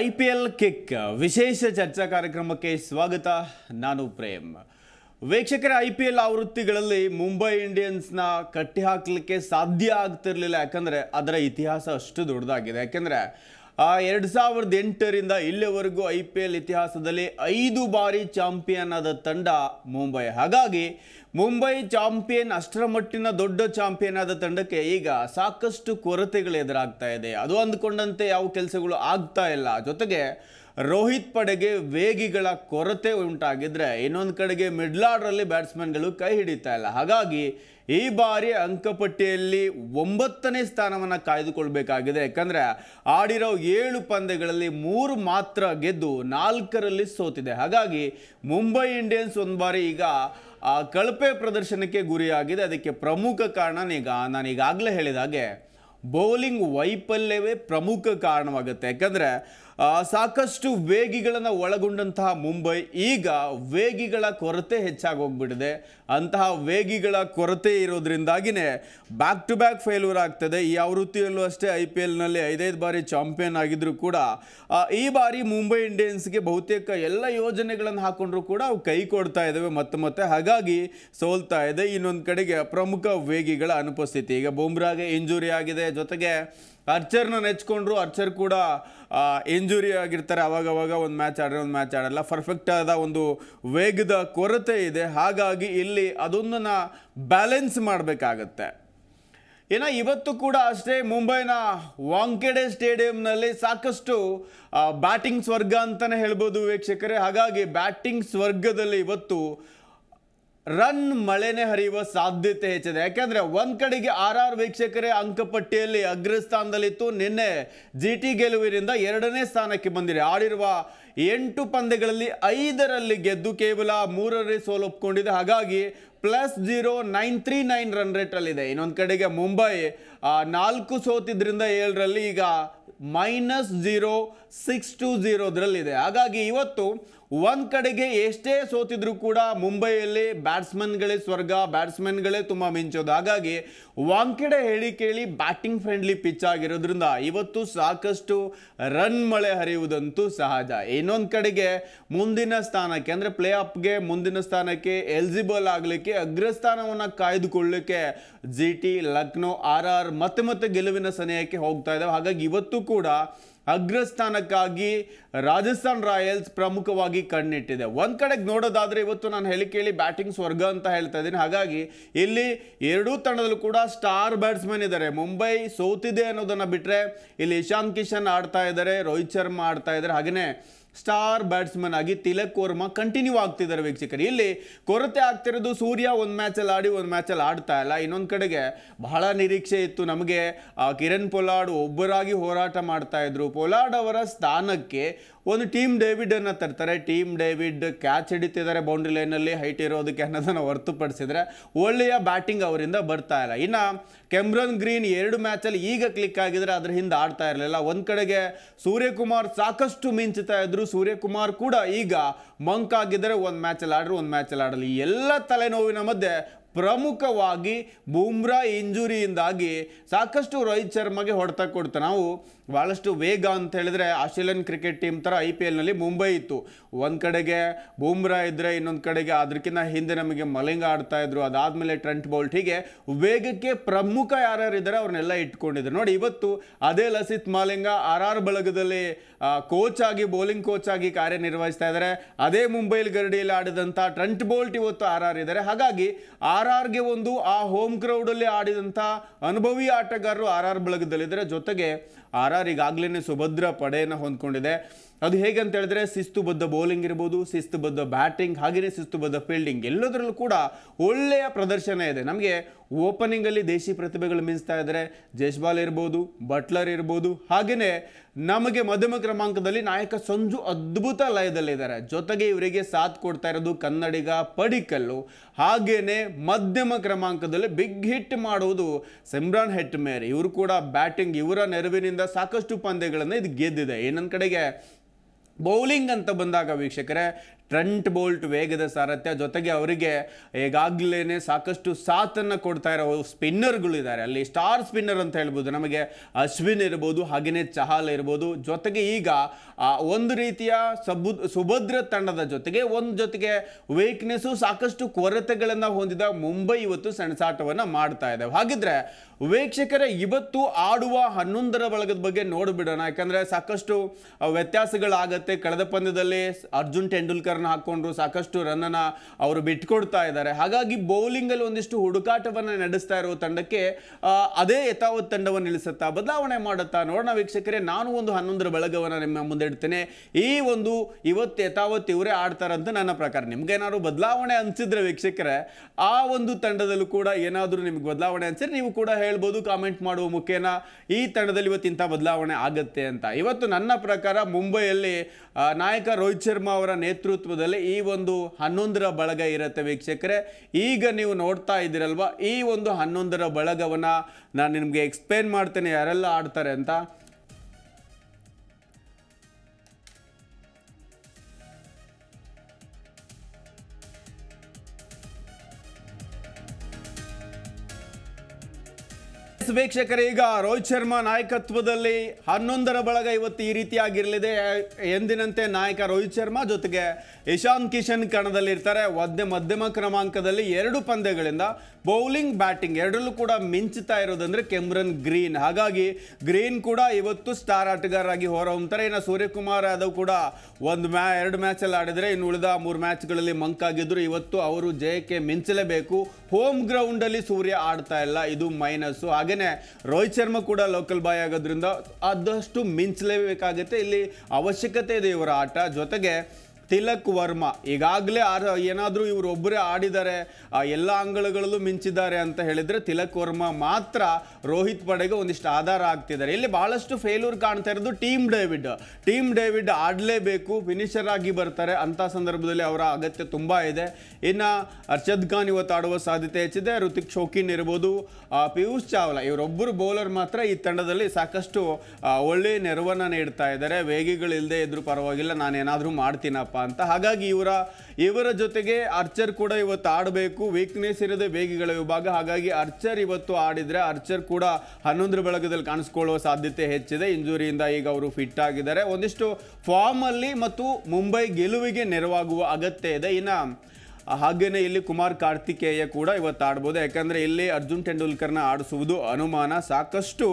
I P L kick ವಿಶೇಷ ಚರ್ಚಾ ಕಾರ್ಯಕ್ರಮಕ್ಕೆ ಸ್ವಾಗತ ನಾನು ಪ್ರೇಮ್ ವೀಕ್ಷಕರ ಐ ಪಿ ಎಲ್ ಆವೃತ್ತಿಗಳಲ್ಲಿ ಮುಂಬೈ ಇಂಡಿಯನ್ಸ್ನ ಕಟ್ಟಿ ಸಾಧ್ಯ ಆಗ್ತಿರಲಿಲ್ಲ ಯಾಕಂದರೆ ಅದರ ಇತಿಹಾಸ ಅಷ್ಟು ದೊಡ್ಡದಾಗಿದೆ ಯಾಕೆಂದರೆ ಎರಡು ಸಾವಿರದ ಎಂಟರಿಂದ ಇಲ್ಲಿವರೆಗೂ ಐ ಪಿ ಎಲ್ ಇತಿಹಾಸದಲ್ಲಿ ಐದು ಬಾರಿ ಚಾಂಪಿಯನ್ ಆದ ತಂಡ ಮುಂಬೈ ಹಾಗಾಗಿ ಮುಂಬೈ ಚಾಂಪಿಯನ್ ಅಷ್ಟರ ಮಟ್ಟಿನ ದೊಡ್ಡ ಚಾಂಪಿಯನ್ ಆದ ತಂಡಕ್ಕೆ ಈಗ ಸಾಕಷ್ಟು ಕೊರತೆಗಳು ಎದುರಾಗ್ತಾ ಇದೆ ಅದು ಅಂದುಕೊಂಡಂತೆ ಯಾವ ಕೆಲಸಗಳು ಆಗ್ತಾ ಇಲ್ಲ ಜೊತೆಗೆ ರೋಹಿತ್ ಪಡೆಗೆ ವೇಗಿಗಳ ಕೊರತೆ ಉಂಟಾಗಿದ್ರೆ ಇನ್ನೊಂದು ಕಡೆಗೆ ಮಿಡ್ಲ್ ಬ್ಯಾಟ್ಸ್ಮನ್ಗಳು ಕೈ ಹಿಡಿತಾ ಇಲ್ಲ ಹಾಗಾಗಿ ಈ ಬಾರಿ ಅಂಕಪಟ್ಟಿಯಲ್ಲಿ ಒಂಬತ್ತನೇ ಸ್ಥಾನವನ್ನು ಕಾಯ್ದುಕೊಳ್ಬೇಕಾಗಿದೆ ಯಾಕಂದರೆ ಆಡಿರೋ ಏಳು ಪಂದ್ಯಗಳಲ್ಲಿ ಮೂರು ಮಾತ್ರ ಗೆದ್ದು ನಾಲ್ಕರಲ್ಲಿ ಸೋತಿದೆ ಹಾಗಾಗಿ ಮುಂಬೈ ಇಂಡಿಯನ್ಸ್ ಒಂದು ಬಾರಿ ಈಗ ಕಳಪೆ ಪ್ರದರ್ಶನಕ್ಕೆ ಗುರಿಯಾಗಿದೆ ಅದಕ್ಕೆ ಪ್ರಮುಖ ಕಾರಣ ಈಗ ನಾನು ಈಗಾಗಲೇ ಹೇಳಿದ ಹಾಗೆ ಬೌಲಿಂಗ್ ವೈಫಲ್ಯವೇ ಪ್ರಮುಖ ಕಾರಣವಾಗುತ್ತೆ ಯಾಕಂದರೆ ಸಾಕಷ್ಟು ವೇಗಿಗಳನ್ನು ಒಳಗೊಂಡಂತಹ ಮುಂಬೈ ಈಗ ವೇಗಿಗಳ ಕೊರತೆ ಹೆಚ್ಚಾಗೋಗ್ಬಿಟ್ಟಿದೆ ಅಂತಹ ವೇಗಿಗಳ ಕೊರತೆ ಇರೋದ್ರಿಂದಾಗಿನೇ ಬ್ಯಾಕ್ ಟು ಬ್ಯಾಕ್ ಫೇಲ್ಯೂರ್ ಆಗ್ತದೆ ಈ ಆವೃತ್ತಿಯಲ್ಲೂ ಅಷ್ಟೇ ಐ ಪಿ ಎಲ್ನಲ್ಲಿ ಐದೈದು ಬಾರಿ ಚಾಂಪಿಯನ್ ಆಗಿದ್ದರೂ ಕೂಡ ಈ ಬಾರಿ ಮುಂಬೈ ಇಂಡಿಯನ್ಸ್ಗೆ ಬಹುತೇಕ ಎಲ್ಲ ಯೋಜನೆಗಳನ್ನು ಹಾಕೊಂಡ್ರೂ ಕೂಡ ಅವು ಕೈ ಕೊಡ್ತಾ ಇದ್ದಾವೆ ಮತ್ತೆ ಮತ್ತೆ ಹಾಗಾಗಿ ಸೋಲ್ತಾ ಇದೆ ಇನ್ನೊಂದು ಕಡೆಗೆ ಪ್ರಮುಖ ವೇಗಿಗಳ ಅನುಪಸ್ಥಿತಿ ಈಗ ಬೊಮ್ರಾಗೆ ಇಂಜುರಿ ಆಗಿದೆ ಜೊತೆಗೆ ಅರ್ಚರ್ನ ನೆಚ್ಕೊಂಡ್ರು ಅರ್ಚರ್ ಕೂಡ ಇಂಜುರಿ ಆಗಿರ್ತಾರೆ ಅವಾಗ ಒಂದು ಮ್ಯಾಚ್ ಆಡ್ರೆ ಒಂದು ಮ್ಯಾಚ್ ಆಡಲ್ಲ ಪರ್ಫೆಕ್ಟ್ ಆದ ಒಂದು ವೇಗದ ಕೊರತೆ ಇದೆ ಹಾಗಾಗಿ ಇಲ್ಲಿ ಅದೊಂದನ್ನು ಬ್ಯಾಲೆನ್ಸ್ ಮಾಡಬೇಕಾಗತ್ತೆ ಇನ್ನು ಇವತ್ತು ಕೂಡ ಅಷ್ಟೇ ಮುಂಬೈನ ವಾಂಕೆಡೆ ಸ್ಟೇಡಿಯಂನಲ್ಲಿ ಸಾಕಷ್ಟು ಬ್ಯಾಟಿಂಗ್ ಸ್ವರ್ಗ ಅಂತಲೇ ಹೇಳ್ಬೋದು ವೀಕ್ಷಕರೇ ಹಾಗಾಗಿ ಬ್ಯಾಟಿಂಗ್ ಸ್ವರ್ಗದಲ್ಲಿ ಇವತ್ತು ರನ್ ಮಳೆನೇ ಹರಿಯುವ ಸಾಧ್ಯತೆ ಹೆಚ್ಚಿದೆ ಯಾಕೆಂದ್ರೆ ಒಂದ್ ಕಡೆಗೆ ಆರ್ ಆರ್ ವೀಕ್ಷಕರೇ ಅಂಕಪಟ್ಟಿಯಲ್ಲಿ ಅಗ್ರಸ್ಥಾನದಲ್ಲಿತ್ತು ನಿನ್ನೆ ಜಿ ಟಿ ಗೆಲುವಿನಿಂದ ಎರಡನೇ ಸ್ಥಾನಕ್ಕೆ ಬಂದಿದೆ ಆಡಿರುವ ಎಂಟು ಪಂದ್ಯಗಳಲ್ಲಿ ಐದರಲ್ಲಿ ಗೆದ್ದು ಕೇವಲ ಮೂರರೇ ಸೋಲೊಪ್ಕೊಂಡಿದೆ ಹಾಗಾಗಿ plus zero nine three nine run ರೇಟಲ್ಲಿದೆ ಇನ್ನೊಂದು ಕಡೆಗೆ ಮುಂಬೈ ನಾಲ್ಕು ಸೋತಿದ್ರಿಂದ ಏಳರಲ್ಲಿ ಈಗ ಮೈನಸ್ ಜೀರೋ ಸಿಕ್ಸ್ ಟು ಜೀರೋದ್ರಲ್ಲಿದೆ ಹಾಗಾಗಿ ಇವತ್ತು ಒಂದ್ ಕಡೆಗೆ ಎಷ್ಟೇ ಸೋತಿದ್ರು ಕೂಡ ಮುಂಬೈಯಲ್ಲಿ ಬ್ಯಾಟ್ಸ್ಮನ್ಗಳೇ ಸ್ವರ್ಗ ಬ್ಯಾಟ್ಸ್ಮನ್ಗಳೇ ತುಂಬಾ ಮಿಂಚೋದು ಹಾಗಾಗಿ ಕಡೆ ಹೇಳಿ ಕೇಳಿ ಬ್ಯಾಟಿಂಗ್ ಫ್ರೆಂಡ್ಲಿ ಪಿಚ್ ಆಗಿರೋದ್ರಿಂದ ಇವತ್ತು ಸಾಕಷ್ಟು ರನ್ ಮಳೆ ಹರಿಯುವುದಂತೂ ಸಹಜ ಇನ್ನೊಂದು ಕಡೆಗೆ ಮುಂದಿನ ಸ್ಥಾನಕ್ಕೆ ಅಂದ್ರೆ ಪ್ಲೇ ಆಫ್ಗೆ ಮುಂದಿನ ಸ್ಥಾನಕ್ಕೆ ಎಲಿಜಿಬಲ್ ಆಗಲಿಕ್ಕೆ ಅಗ್ರಸ್ಥಾನವನ್ನ ಕಾಯ್ದುಕೊಳ್ಳಿಕ್ಕೆ G T Lucknow R R ಮತ್ತೆ ಮತ್ತೆ ಗೆಲುವಿನ ಸನೇಹಕ್ಕೆ ಹೋಗ್ತಾ ಇದಾವೆ ಹಾಗಾಗಿ ಇವತ್ತು ಕೂಡ ಅಗ್ರಸ್ಥಾನಕ್ಕಾಗಿ ರಾಜಸ್ಥಾನ್ ರಾಯಲ್ಸ್ ಪ್ರಮುಖವಾಗಿ ಕಣ್ಣಿಟ್ಟಿದೆ ಒಂದು ಕಡೆಗೆ ನೋಡೋದಾದರೆ ಇವತ್ತು ನಾನು ಹೇಳಿ ಕೇಳಿ ಬ್ಯಾಟಿಂಗ್ ಸ್ವರ್ಗ ಅಂತ ಹೇಳ್ತಾ ಇದ್ದೀನಿ ಹಾಗಾಗಿ ಇಲ್ಲಿ ಎರಡೂ ತಂಡದಲ್ಲೂ ಕೂಡ ಸ್ಟಾರ್ ಬ್ಯಾಟ್ಸ್ಮನ್ ಇದ್ದಾರೆ ಮುಂಬೈ ಸೋತಿದೆ ಅನ್ನೋದನ್ನು ಬಿಟ್ಟರೆ ಇಲ್ಲಿ ಇಶಾಂತ್ ಕಿಶನ್ ಆಡ್ತಾ ಇದ್ದಾರೆ ರೋಹಿತ್ ಶರ್ಮಾ ಆಡ್ತಾ ಇದ್ದಾರೆ ಹಾಗೆಯೇ ಸ್ಟಾರ್ ಬ್ಯಾಟ್ಸ್ಮನ್ ಆಗಿ ತಿಲಕ್ ವರ್ಮಾ ಕಂಟಿನ್ಯೂ ಆಗ್ತಿದ್ದಾರೆ ವೀಕ್ಷಕರು ಇಲ್ಲಿ ಕೊರತೆ ಆಗ್ತಿರೋದು ಸೂರ್ಯ ಒಂದು ಮ್ಯಾಚಲ್ಲಿ ಆಡಿ ಒಂದು ಮ್ಯಾಚಲ್ಲಿ ಆಡ್ತಾ ಇಲ್ಲ ಇನ್ನೊಂದು ಕಡೆಗೆ ಬಹಳ ನಿರೀಕ್ಷೆ ಇತ್ತು ನಮಗೆ ಕಿರಣ್ ಪೊಲಾಡ್ ಒಬ್ಬರಾಗಿ ಹೋರಾಟ ಮಾಡ್ತಾ ಇದ್ರು ಪೊಲಾಡ್ ಅವರ ಸ್ಥಾನಕ್ಕೆ ಒಂದು ಟೀಮ್ ಡೇವಿಡ್ ಅನ್ನ ತರ್ತಾರೆ ಟೀಮ್ ಡೇವಿಡ್ ಕ್ಯಾಚ್ ಹಿಡಿತಿದ್ದಾರೆ ಬೌಂಡ್ರಿ ಲೈನಲ್ಲಿ ಹೈಟ್ ಇರೋದಕ್ಕೆ ಅನ್ನೋದನ್ನು ಹೊರತುಪಡಿಸಿದರೆ ಒಳ್ಳೆಯ ಬ್ಯಾಟಿಂಗ್ ಅವರಿಂದ ಬರ್ತಾ ಇಲ್ಲ ಇನ್ನು ಕೆಮ್ರನ್ ಗ್ರೀನ್ ಎರಡು ಮ್ಯಾಚಲ್ಲಿ ಈಗ ಕ್ಲಿಕ್ ಆಗಿದ್ರೆ ಅದ್ರ ಹಿಂದೆ ಆಡ್ತಾ ಇರಲಿಲ್ಲ ಒಂದು ಕಡೆಗೆ ಸೂರ್ಯಕುಮಾರ್ ಸಾಕಷ್ಟು ಮಿಂಚುತ್ತಾ ಇದ್ರು ಸೂರ್ಯಕುಮಾರ್ ಕೂಡ ಈಗ ಮಂಕ್ ಆಗಿದ್ದರೆ ಒಂದು ಮ್ಯಾಚಲ್ಲಿ ಆಡ್ರು ಒಂದು ಮ್ಯಾಚಲ್ಲಿ ಆಡಲಿ ಎಲ್ಲ ತಲೆನೋವಿನ ಮಧ್ಯೆ ಪ್ರಮುಖವಾಗಿ ಬೂಮ್ರಾ ಇಂಜುರಿಯಿಂದಾಗಿ ಸಾಕಷ್ಟು ರೋಹಿತ್ ಶರ್ಮಾಗೆ ಹೊಡೆತ ಕೊಡ್ತಾ ನಾವು ಭಾಳಷ್ಟು ವೇಗ ಅಂತ ಹೇಳಿದ್ರೆ ಆಸ್ಟ್ರೇಲಿಯನ್ ಕ್ರಿಕೆಟ್ ಟೀಮ್ ಥರ ಐ ಪಿ ಎಲ್ನಲ್ಲಿ ಮುಂಬೈ ಇತ್ತು ಒಂದು ಕಡೆಗೆ ಬೂಮ್ರಾ ಇದ್ದರೆ ಇನ್ನೊಂದು ಕಡೆಗೆ ಅದಕ್ಕಿಂತ ಹಿಂದೆ ನಮಗೆ ಮಲಿಂಗ ಆಡ್ತಾ ಇದ್ರು ಅದಾದಮೇಲೆ ಟ್ರೆಂಟ್ ಬೋಲ್ಟ್ ಹೀಗೆ ವೇಗಕ್ಕೆ ಪ್ರಮುಖ ಯಾರ್ಯಾರು ಇದ್ದಾರೆ ಅವ್ರನ್ನೆಲ್ಲ ಇಟ್ಕೊಂಡಿದ್ರು ನೋಡಿ ಇವತ್ತು ಅದೇ ಲಸಿತ್ ಮಾಲಿಂಗ ಆರ್ ಆರ್ ಬಳಗದಲ್ಲಿ ಕೋಚ್ ಆಗಿ ಬೌಲಿಂಗ್ ಕೋಚ್ ಆಗಿ ಕಾರ್ಯನಿರ್ವಹಿಸ್ತಾ ಇದ್ದಾರೆ ಅದೇ ಮುಂಬೈಲಿ ಗರಡಿಯಲ್ಲಿ ಆಡಿದಂಥ ಟ್ರೆಂಟ್ ಬೋಲ್ಟ್ ಇವತ್ತು ಆರ್ ಆರ್ ಇದ್ದಾರೆ ಹಾಗಾಗಿ ಆರ್ ಆರ್ಗೆ ಒಂದು ಆ ಹೋಮ್ ಕ್ರೌಡಲ್ಲಿ ಆಡಿದಂಥ ಅನುಭವಿ ಆಟಗಾರರು ಆರ್ ಆರ್ ಬಳಗದಲ್ಲಿದ್ದಾರೆ ಜೊತೆಗೆ ಆರ್ ಕರಾರ್ ಈಗಾಗಲೇ ಸುಭದ್ರ ಪಡೆಯನ್ನು ಹೊಂದ್ಕೊಂಡಿದೆ ಅದು ಹೇಗೆ ಅಂತ ಹೇಳಿದ್ರೆ ಶಿಸ್ತುಬದ್ಧ ಬೌಲಿಂಗ್ ಇರ್ಬೋದು ಶಿಸ್ತುಬದ್ಧ ಬ್ಯಾಟಿಂಗ್ ಹಾಗೆಯೇ ಶಿಸ್ತುಬದ್ಧ ಫೀಲ್ಡಿಂಗ್ ಎಲ್ಲದರಲ್ಲೂ ಕೂಡ ಒಳ್ಳೆಯ ಪ್ರದರ್ಶನ ಇದೆ ನಮಗೆ ಓಪನಿಂಗಲ್ಲಿ ದೇಶಿ ಪ್ರತಿಭೆಗಳು ಮಿಂಚ್ತಾ ಇದ್ದಾರೆ ಜೇಶ್ಬಾಲ್ ಇರ್ಬೋದು ಬಟ್ಲರ್ ಇರ್ಬೋದು ಹಾಗೆಯೇ ನಮಗೆ ಮಧ್ಯಮ ಕ್ರಮಾಂಕದಲ್ಲಿ ನಾಯಕ ಸಂಜು ಅದ್ಭುತ ಲಯದಲ್ಲಿದ್ದಾರೆ ಜೊತೆಗೆ ಇವರಿಗೆ ಸಾಥ್ ಕೊಡ್ತಾ ಇರೋದು ಕನ್ನಡಿಗ ಪಡಿಕಲ್ಲು ಹಾಗೆಯೇ ಮಧ್ಯಮ ಕ್ರಮಾಂಕದಲ್ಲಿ ಬಿಗ್ ಹಿಟ್ ಮಾಡುವುದು ಸಿಮ್ರಾನ್ ಮೇರ್ ಇವರು ಕೂಡ ಬ್ಯಾಟಿಂಗ್ ಇವರ ನೆರವಿನಿಂದ ಸಾಕಷ್ಟು ಪಂದ್ಯಗಳನ್ನು ಇದು ಗೆದ್ದಿದೆ ಇನ್ನೊಂದು ಕಡೆಗೆ ಬೌಲಿಂಗ್ ಅಂತ ಬಂದಾಗ ವೀಕ್ಷಕರೇ ಫ್ರಂಟ್ ಬೋಲ್ಟ್ ವೇಗದ ಸಾರಥ್ಯ ಜೊತೆಗೆ ಅವರಿಗೆ ಈಗಾಗಲೇ ಸಾಕಷ್ಟು ಸಾಥನ್ನು ಕೊಡ್ತಾ ಇರೋ ಸ್ಪಿನ್ನರ್ಗಳು ಇದ್ದಾರೆ ಅಲ್ಲಿ ಸ್ಟಾರ್ ಸ್ಪಿನ್ನರ್ ಅಂತ ಹೇಳ್ಬೋದು ನಮಗೆ ಅಶ್ವಿನ್ ಇರ್ಬೋದು ಹಾಗೆಯೇ ಚಹಲ್ ಇರ್ಬೋದು ಜೊತೆಗೆ ಈಗ ಒಂದು ರೀತಿಯ ಸಬು ಸುಭದ್ರ ತಂಡದ ಜೊತೆಗೆ ಒಂದು ಜೊತೆಗೆ ವೀಕ್ನೆಸ್ಸು ಸಾಕಷ್ಟು ಕೊರತೆಗಳನ್ನು ಹೊಂದಿದ ಮುಂಬೈ ಇವತ್ತು ಸೆಣಸಾಟವನ್ನು ಮಾಡ್ತಾ ಇದೆ ಹಾಗಿದ್ರೆ ವೀಕ್ಷಕರ ಇವತ್ತು ಆಡುವ ಹನ್ನೊಂದರ ಬಳಗದ ಬಗ್ಗೆ ನೋಡಿಬಿಡೋಣ ಯಾಕಂದರೆ ಸಾಕಷ್ಟು ವ್ಯತ್ಯಾಸಗಳಾಗತ್ತೆ ಕಳೆದ ಪಂದ್ಯದಲ್ಲಿ ಅರ್ಜುನ್ ತೆಂಡೂಲ್ಕರ್ನ ಹಾಕ್ಕೊಂಡ್ರು ಸಾಕಷ್ಟು ರನ್ನನ್ನು ಅವರು ಬಿಟ್ಕೊಡ್ತಾ ಇದ್ದಾರೆ ಹಾಗಾಗಿ ಬೌಲಿಂಗಲ್ಲಿ ಒಂದಿಷ್ಟು ಹುಡುಕಾಟವನ್ನು ನಡೆಸ್ತಾ ಇರುವ ತಂಡಕ್ಕೆ ಅದೇ ಯಥಾವತ್ ತಂಡವನ್ನು ನಿಲ್ಲಿಸುತ್ತಾ ಬದಲಾವಣೆ ಮಾಡುತ್ತಾ ನೋಡೋಣ ವೀಕ್ಷಕರೇ ನಾನು ಒಂದು ಹನ್ನೊಂದರ ಬಳಗವನ್ನು ನಿಮ್ಮ ಮುಂದೆ ಹೇಳ್ತೇನೆ ಈ ಒಂದು ಇವತ್ತು ಯಥಾವತ್ ಇವರೇ ಆಡ್ತಾರಂತ ನನ್ನ ಪ್ರಕಾರ ನಿಮ್ಗೇನಾದ್ರು ಬದಲಾವಣೆ ಅನಿಸಿದ್ರೆ ವೀಕ್ಷಕರೇ ಆ ಒಂದು ತಂಡದಲ್ಲೂ ಕೂಡ ಏನಾದರೂ ನಿಮ್ಗೆ ಬದಲಾವಣೆ ಅನಿಸಿದ್ರೆ ನೀವು ಕೂಡ ಹೇಳ್ಬೋದು ಕಾಮೆಂಟ್ ಮಾಡುವ ಮುಖೇನ ಈ ತಂಡದಲ್ಲಿ ಇವತ್ತು ಇಂಥ ಬದಲಾವಣೆ ಆಗುತ್ತೆ ಅಂತ ಇವತ್ತು ನನ್ನ ಪ್ರಕಾರ ಮುಂಬೈಯಲ್ಲಿ ನಾಯಕ ರೋಹಿತ್ ಶರ್ಮಾ ಅವರ ನೇತೃತ್ವದಲ್ಲಿ ಈ ಒಂದು ಹನ್ನೊಂದರ ಬಳಗ ಇರುತ್ತೆ ವೀಕ್ಷಕರೇ ಈಗ ನೀವು ನೋಡ್ತಾ ಇದ್ದೀರಲ್ವ ಈ ಒಂದು ಹನ್ನೊಂದರ ಬಳಗವನ್ನು ನಾನು ನಿಮಗೆ ಎಕ್ಸ್ಪ್ಲೇನ್ ಮಾಡ್ತೇನೆ ಯಾರೆಲ್ಲ ಆಡ್ತಾರೆ ಅಂತ ವೀಕ್ಷಕರೇ ಈಗ ರೋಹಿತ್ ಶರ್ಮಾ ನಾಯಕತ್ವದಲ್ಲಿ ಹನ್ನೊಂದರ ಬಳಗ ಇವತ್ತು ಈ ರೀತಿಯಾಗಿರಲಿದೆ ಎಂದಿನಂತೆ ನಾಯಕ ರೋಹಿತ್ ಶರ್ಮಾ ಜೊತೆಗೆ ಇಶಾನ್ ಕಿಶನ್ ಕಣದಲ್ಲಿರ್ತಾರೆ ಒದ್ದೆ ಮಧ್ಯಮ ಕ್ರಮಾಂಕದಲ್ಲಿ ಎರಡು ಪಂದ್ಯಗಳಿಂದ ಬೌಲಿಂಗ್ ಬ್ಯಾಟಿಂಗ್ ಎರಡರಲ್ಲೂ ಕೂಡ ಮಿಂಚುತ್ತಾ ಇರೋದಂದ್ರೆ ಕೆಮ್ರನ್ ಗ್ರೀನ್ ಹಾಗಾಗಿ ಗ್ರೀನ್ ಕೂಡ ಇವತ್ತು ಸ್ಟಾರ್ ಆಟಗಾರರಾಗಿ ಹೊರಹೊಮ್ತಾರೆ ಇನ್ನು ಸೂರ್ಯಕುಮಾರ್ ಯಾದವ್ ಕೂಡ ಒಂದು ಮ್ಯಾ ಎರಡು ಮ್ಯಾಚಲ್ಲಿ ಆಡಿದರೆ ಇನ್ನು ಉಳಿದ ಮೂರು ಮ್ಯಾಚ್ಗಳಲ್ಲಿ ಮಂಕಾಗಿದ್ದರು ಇವತ್ತು ಅವರು ಜಯಕ್ಕೆ ಮಿಂಚಲೇಬೇಕು ಹೋಮ್ ಗ್ರೌಂಡಲ್ಲಿ ಸೂರ್ಯ ಆಡ್ತಾ ಇಲ್ಲ ಇದು ಮೈನಸ್ಸು ಹಾಗೆಯೇ ರೋಹಿತ್ ಶರ್ಮಾ ಕೂಡ ಲೋಕಲ್ ಬಾಯ್ ಆಗೋದ್ರಿಂದ ಆದಷ್ಟು ಮಿಂಚಲೇಬೇಕಾಗುತ್ತೆ ಇಲ್ಲಿ ಅವಶ್ಯಕತೆ ಇದೆ ಇವರ ಆಟ ಜೊತೆಗೆ ತಿಲಕ್ ವರ್ಮ ಈಗಾಗಲೇ ಆರ್ ಏನಾದರೂ ಇವರು ಒಬ್ಬರೇ ಆಡಿದ್ದಾರೆ ಎಲ್ಲ ಅಂಗಳಗಳಲ್ಲೂ ಮಿಂಚಿದ್ದಾರೆ ಅಂತ ಹೇಳಿದರೆ ತಿಲಕ್ ವರ್ಮ ಮಾತ್ರ ರೋಹಿತ್ ಪಡೆಗೆ ಒಂದಿಷ್ಟು ಆಧಾರ ಆಗ್ತಿದ್ದಾರೆ ಇಲ್ಲಿ ಭಾಳಷ್ಟು ಫೇಲ್ಯೂರ್ ಕಾಣ್ತಾ ಇರೋದು ಟೀಮ್ ಡೇವಿಡ್ ಟೀಮ್ ಡೇವಿಡ್ ಆಡಲೇಬೇಕು ಫಿನಿಷರ್ ಆಗಿ ಬರ್ತಾರೆ ಅಂಥ ಸಂದರ್ಭದಲ್ಲಿ ಅವರ ಅಗತ್ಯ ತುಂಬ ಇದೆ ಇನ್ನು ಅರ್ಷದ್ ಖಾನ್ ಇವತ್ತು ಆಡುವ ಸಾಧ್ಯತೆ ಹೆಚ್ಚಿದೆ ಋತಿಕ್ ಶೋಕಿನ್ ಇರ್ಬೋದು ಪಿಯೂಷ್ ಚಾವ್ಲಾ ಇವರೊಬ್ಬರು ಬೌಲರ್ ಮಾತ್ರ ಈ ತಂಡದಲ್ಲಿ ಸಾಕಷ್ಟು ಒಳ್ಳೆಯ ನೆರವನ್ನು ನೀಡ್ತಾ ಇದ್ದಾರೆ ವೇಗಿಗಳಿಲ್ಲದೆ ಇದ್ರೂ ಪರವಾಗಿಲ್ಲ ನಾನು ಏನಾದರೂ ಮಾಡ್ತೀನಪ್ಪ ಅಂತ ಹಾಗಾಗಿ ಇವರ ಇವರ ಜೊತೆಗೆ ಅರ್ಚರ್ ಕೂಡ ಇವತ್ತು ಆಡಬೇಕು ವೀಕ್ನೆಸ್ ಇರೋದೇ ವೇಗಿಗಳ ವಿಭಾಗ ಹಾಗಾಗಿ ಅರ್ಚರ್ ಇವತ್ತು ಆಡಿದರೆ ಅರ್ಚರ್ ಕೂಡ ಹನ್ನೊಂದರ ಬೆಳಗದಲ್ಲಿ ಕಾಣಿಸ್ಕೊಳ್ಳುವ ಸಾಧ್ಯತೆ ಹೆಚ್ಚಿದೆ ಇಂಜುರಿಯಿಂದ ಈಗ ಅವರು ಫಿಟ್ ಆಗಿದ್ದಾರೆ ಒಂದಿಷ್ಟು ಫಾರ್ಮಲ್ಲಿ ಮತ್ತು ಮುಂಬೈ ಗೆಲುವಿಗೆ ನೆರವಾಗುವ ಅಗತ್ಯ ಇದೆ ಇನ್ನು ಹಾಗೆಯೇ ಇಲ್ಲಿ ಕುಮಾರ್ ಕಾರ್ತಿಕೇಯ ಕೂಡ ಇವತ್ತು ಆಡ್ಬೋದು ಯಾಕಂದರೆ ಇಲ್ಲಿ ಅರ್ಜುನ್ ತೆಂಡೂಲ್ಕರ್ನ ಆಡಿಸುವುದು ಅನುಮಾನ ಸಾಕಷ್ಟು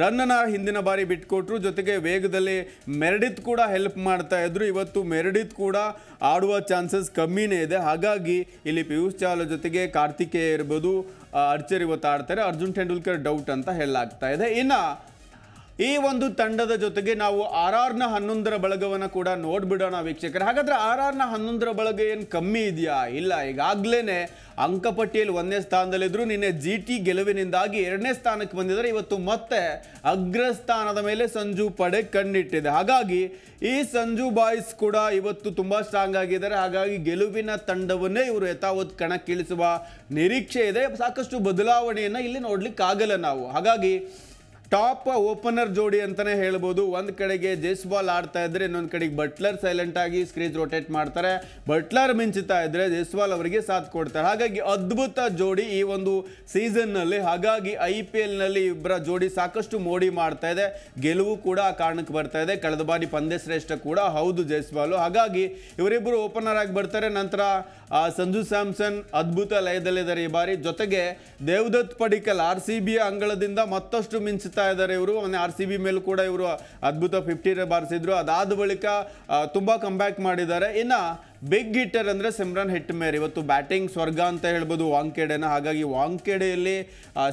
ರನ್ನನ್ನು ಹಿಂದಿನ ಬಾರಿ ಬಿಟ್ಕೊಟ್ರು ಜೊತೆಗೆ ವೇಗದಲ್ಲಿ ಮೆರಡಿತ್ ಕೂಡ ಹೆಲ್ಪ್ ಮಾಡ್ತಾ ಇದ್ರು ಇವತ್ತು ಮೆರಡಿತ್ ಕೂಡ ಆಡುವ ಚಾನ್ಸಸ್ ಕಮ್ಮಿನೇ ಇದೆ ಹಾಗಾಗಿ ಇಲ್ಲಿ ಪಿಯೂಷ್ ಚಾವ್ಲಾ ಜೊತೆಗೆ ಕಾರ್ತಿಕೇಯ ಇರ್ಬೋದು ಅರ್ಚರ್ ಇವತ್ತು ಆಡ್ತಾರೆ ಅರ್ಜುನ್ ತೆಂಡೂಲ್ಕರ್ ಡೌಟ್ ಅಂತ ಹೇಳಲಾಗ್ತಾ ಇದೆ ಇನ್ನು ಈ ಒಂದು ತಂಡದ ಜೊತೆಗೆ ನಾವು ಆರ್ ಆರ್ನ ಹನ್ನೊಂದರ ಬಳಗವನ್ನು ಕೂಡ ನೋಡ್ಬಿಡೋಣ ವೀಕ್ಷಕರ ಹಾಗಾದ್ರೆ ಆರ್ ಆರ್ನ ಹನ್ನೊಂದರ ಬಳಗ ಏನು ಕಮ್ಮಿ ಇದೆಯಾ ಇಲ್ಲ ಈಗಾಗಲೇ ಅಂಕಪಟ್ಟಿಯಲ್ಲಿ ಒಂದನೇ ಸ್ಥಾನದಲ್ಲಿದ್ದರು ನಿನ್ನೆ ಜಿ ಟಿ ಗೆಲುವಿನಿಂದಾಗಿ ಎರಡನೇ ಸ್ಥಾನಕ್ಕೆ ಬಂದಿದ್ದಾರೆ ಇವತ್ತು ಮತ್ತೆ ಅಗ್ರ ಸ್ಥಾನದ ಮೇಲೆ ಸಂಜು ಪಡೆ ಕಣ್ಣಿಟ್ಟಿದೆ ಹಾಗಾಗಿ ಈ ಸಂಜು ಬಾಯ್ಸ್ ಕೂಡ ಇವತ್ತು ತುಂಬ ಸ್ಟ್ರಾಂಗ್ ಆಗಿದ್ದಾರೆ ಹಾಗಾಗಿ ಗೆಲುವಿನ ತಂಡವನ್ನೇ ಇವರು ಯಥಾವತ್ ಕಣಕ್ಕಿಳಿಸುವ ನಿರೀಕ್ಷೆ ಇದೆ ಸಾಕಷ್ಟು ಬದಲಾವಣೆಯನ್ನು ಇಲ್ಲಿ ಆಗಲ್ಲ ನಾವು ಹಾಗಾಗಿ ಟಾಪ್ ಓಪನರ್ ಜೋಡಿ ಅಂತಲೇ ಹೇಳ್ಬೋದು ಒಂದು ಕಡೆಗೆ ಜೇಸ್ ಬಾಲ್ ಆಡ್ತಾ ಇದ್ರೆ ಇನ್ನೊಂದು ಕಡೆಗೆ ಬಟ್ಲರ್ ಸೈಲೆಂಟ್ ಆಗಿ ಸ್ಕ್ರೀಜ್ ರೊಟೇಟ್ ಮಾಡ್ತಾರೆ ಬಟ್ಲರ್ ಮಿಂಚುತ್ತಾ ಇದ್ರೆ ಬಾಲ್ ಅವರಿಗೆ ಸಾಥ್ ಕೊಡ್ತಾರೆ ಹಾಗಾಗಿ ಅದ್ಭುತ ಜೋಡಿ ಈ ಒಂದು ಸೀಸನ್ನಲ್ಲಿ ಹಾಗಾಗಿ ಐ ಪಿ ಎಲ್ನಲ್ಲಿ ಇಬ್ಬರ ಜೋಡಿ ಸಾಕಷ್ಟು ಮೋಡಿ ಮಾಡ್ತಾ ಇದೆ ಗೆಲುವು ಕೂಡ ಆ ಕಾರಣಕ್ಕೆ ಬರ್ತಾ ಇದೆ ಕಳೆದ ಬಾರಿ ಪಂದ್ಯ ಶ್ರೇಷ್ಠ ಕೂಡ ಹೌದು ಜೈಸ್ವಾಲ್ ಹಾಗಾಗಿ ಇವರಿಬ್ಬರು ಓಪನರ್ ಆಗಿ ಬರ್ತಾರೆ ನಂತರ ಸಂಜು ಸ್ಯಾಮ್ಸನ್ ಅದ್ಭುತ ಲಯದಲ್ಲಿದ್ದಾರೆ ಈ ಬಾರಿ ಜೊತೆಗೆ Devdutt Padikkal R C B ಅಂಗಳದಿಂದ ಮತ್ತಷ್ಟು ಮಿಂಚ್ ಇದ್ದಾರೆ ಇವರು ಮೊನ್ನೆ ಆರ್ ಸಿ ಬಿ ಮೇಲೆ ಕೂಡ ಇವರು ಅದ್ಭುತ ಫಿಫ್ಟಿ ಬಾರಿಸಿದ್ರು ಅದಾದ ಬಳಿಕ ತುಂಬ ಕಂಬ್ಯಾಕ್ ಮಾಡಿದ್ದಾರೆ ಇನ್ನು ಬಿಗ್ ಹಿಟ್ಟರ್ ಅಂದರೆ ಸಿಮ್ರಾನ್ ಮೇರ್ ಇವತ್ತು ಬ್ಯಾಟಿಂಗ್ ಸ್ವರ್ಗ ಅಂತ ಹೇಳ್ಬೋದು ವಾಂಕೆಡೆನ ಹಾಗಾಗಿ ವಾಂಕೆಡೆಯಲ್ಲಿ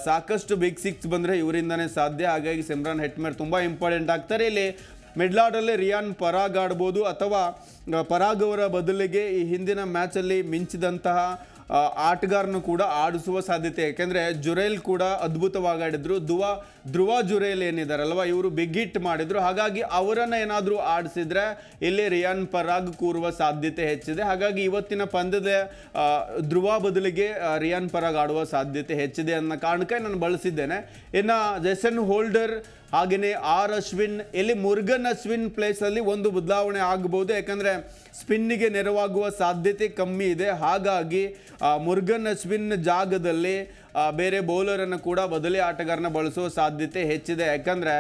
ಸಾಕಷ್ಟು ಬಿಗ್ ಸಿಕ್ಸ್ ಬಂದರೆ ಇವರಿಂದನೇ ಸಾಧ್ಯ ಹಾಗಾಗಿ ಸಿಮ್ರಾನ್ ಮೇರ್ ತುಂಬ ಇಂಪಾರ್ಟೆಂಟ್ ಆಗ್ತಾರೆ ಇಲ್ಲಿ ಮಿಡ್ಲಾಡಲ್ಲಿ ರಿಯಾನ್ ಪರಾಗ್ ಆಡ್ಬೋದು ಅಥವಾ ಪರಾಗ್ ಅವರ ಬದಲಿಗೆ ಈ ಹಿಂದಿನ ಮ್ಯಾಚಲ್ಲಿ ಮಿಂಚಿದಂತಹ ಆಟಗಾರನು ಕೂಡ ಆಡಿಸುವ ಸಾಧ್ಯತೆ ಯಾಕೆಂದರೆ ಜುರೈಲ್ ಕೂಡ ಅದ್ಭುತವಾಗಿ ಆಡಿದ್ರು ಧ್ರುವ ಧ್ರುವ ಜುರೇಲ್ ಏನಿದಾರಲ್ವ ಇವರು ಬಿಗ್ ಹಿಟ್ ಮಾಡಿದ್ರು ಹಾಗಾಗಿ ಅವರನ್ನು ಏನಾದರೂ ಆಡಿಸಿದ್ರೆ ಇಲ್ಲಿ ರಿಯಾನ್ ಪರಾಗ್ ಕೂರುವ ಸಾಧ್ಯತೆ ಹೆಚ್ಚಿದೆ ಹಾಗಾಗಿ ಇವತ್ತಿನ ಪಂದ್ಯದ ಧ್ರುವ ಬದಲಿಗೆ ರಿಯಾನ್ ಪರಾಗ್ ಆಡುವ ಸಾಧ್ಯತೆ ಹೆಚ್ಚಿದೆ ಅನ್ನೋ ಕಾರಣಕ್ಕೆ ನಾನು ಬಳಸಿದ್ದೇನೆ ಇನ್ನು ಜೆಸನ್ ಹೋಲ್ಡರ್ ಹಾಗೆಯೇ ಆರ್ ಅಶ್ವಿನ್ ಎಲ್ಲಿ ಮುರುಗನ್ ಅಶ್ವಿನ್ ಪ್ಲೇಸಲ್ಲಿ ಒಂದು ಬದಲಾವಣೆ ಆಗಬಹುದು ಯಾಕಂದರೆ ಸ್ಪಿನ್ನಿಗೆ ನೆರವಾಗುವ ಸಾಧ್ಯತೆ ಕಮ್ಮಿ ಇದೆ ಹಾಗಾಗಿ ಮುರುಗನ್ ಅಶ್ವಿನ್ ಜಾಗದಲ್ಲಿ ಬೇರೆ ಬೌಲರನ್ನು ಕೂಡ ಬದಲಿ ಆಟಗಾರನ ಬಳಸುವ ಸಾಧ್ಯತೆ ಹೆಚ್ಚಿದೆ ಯಾಕಂದರೆ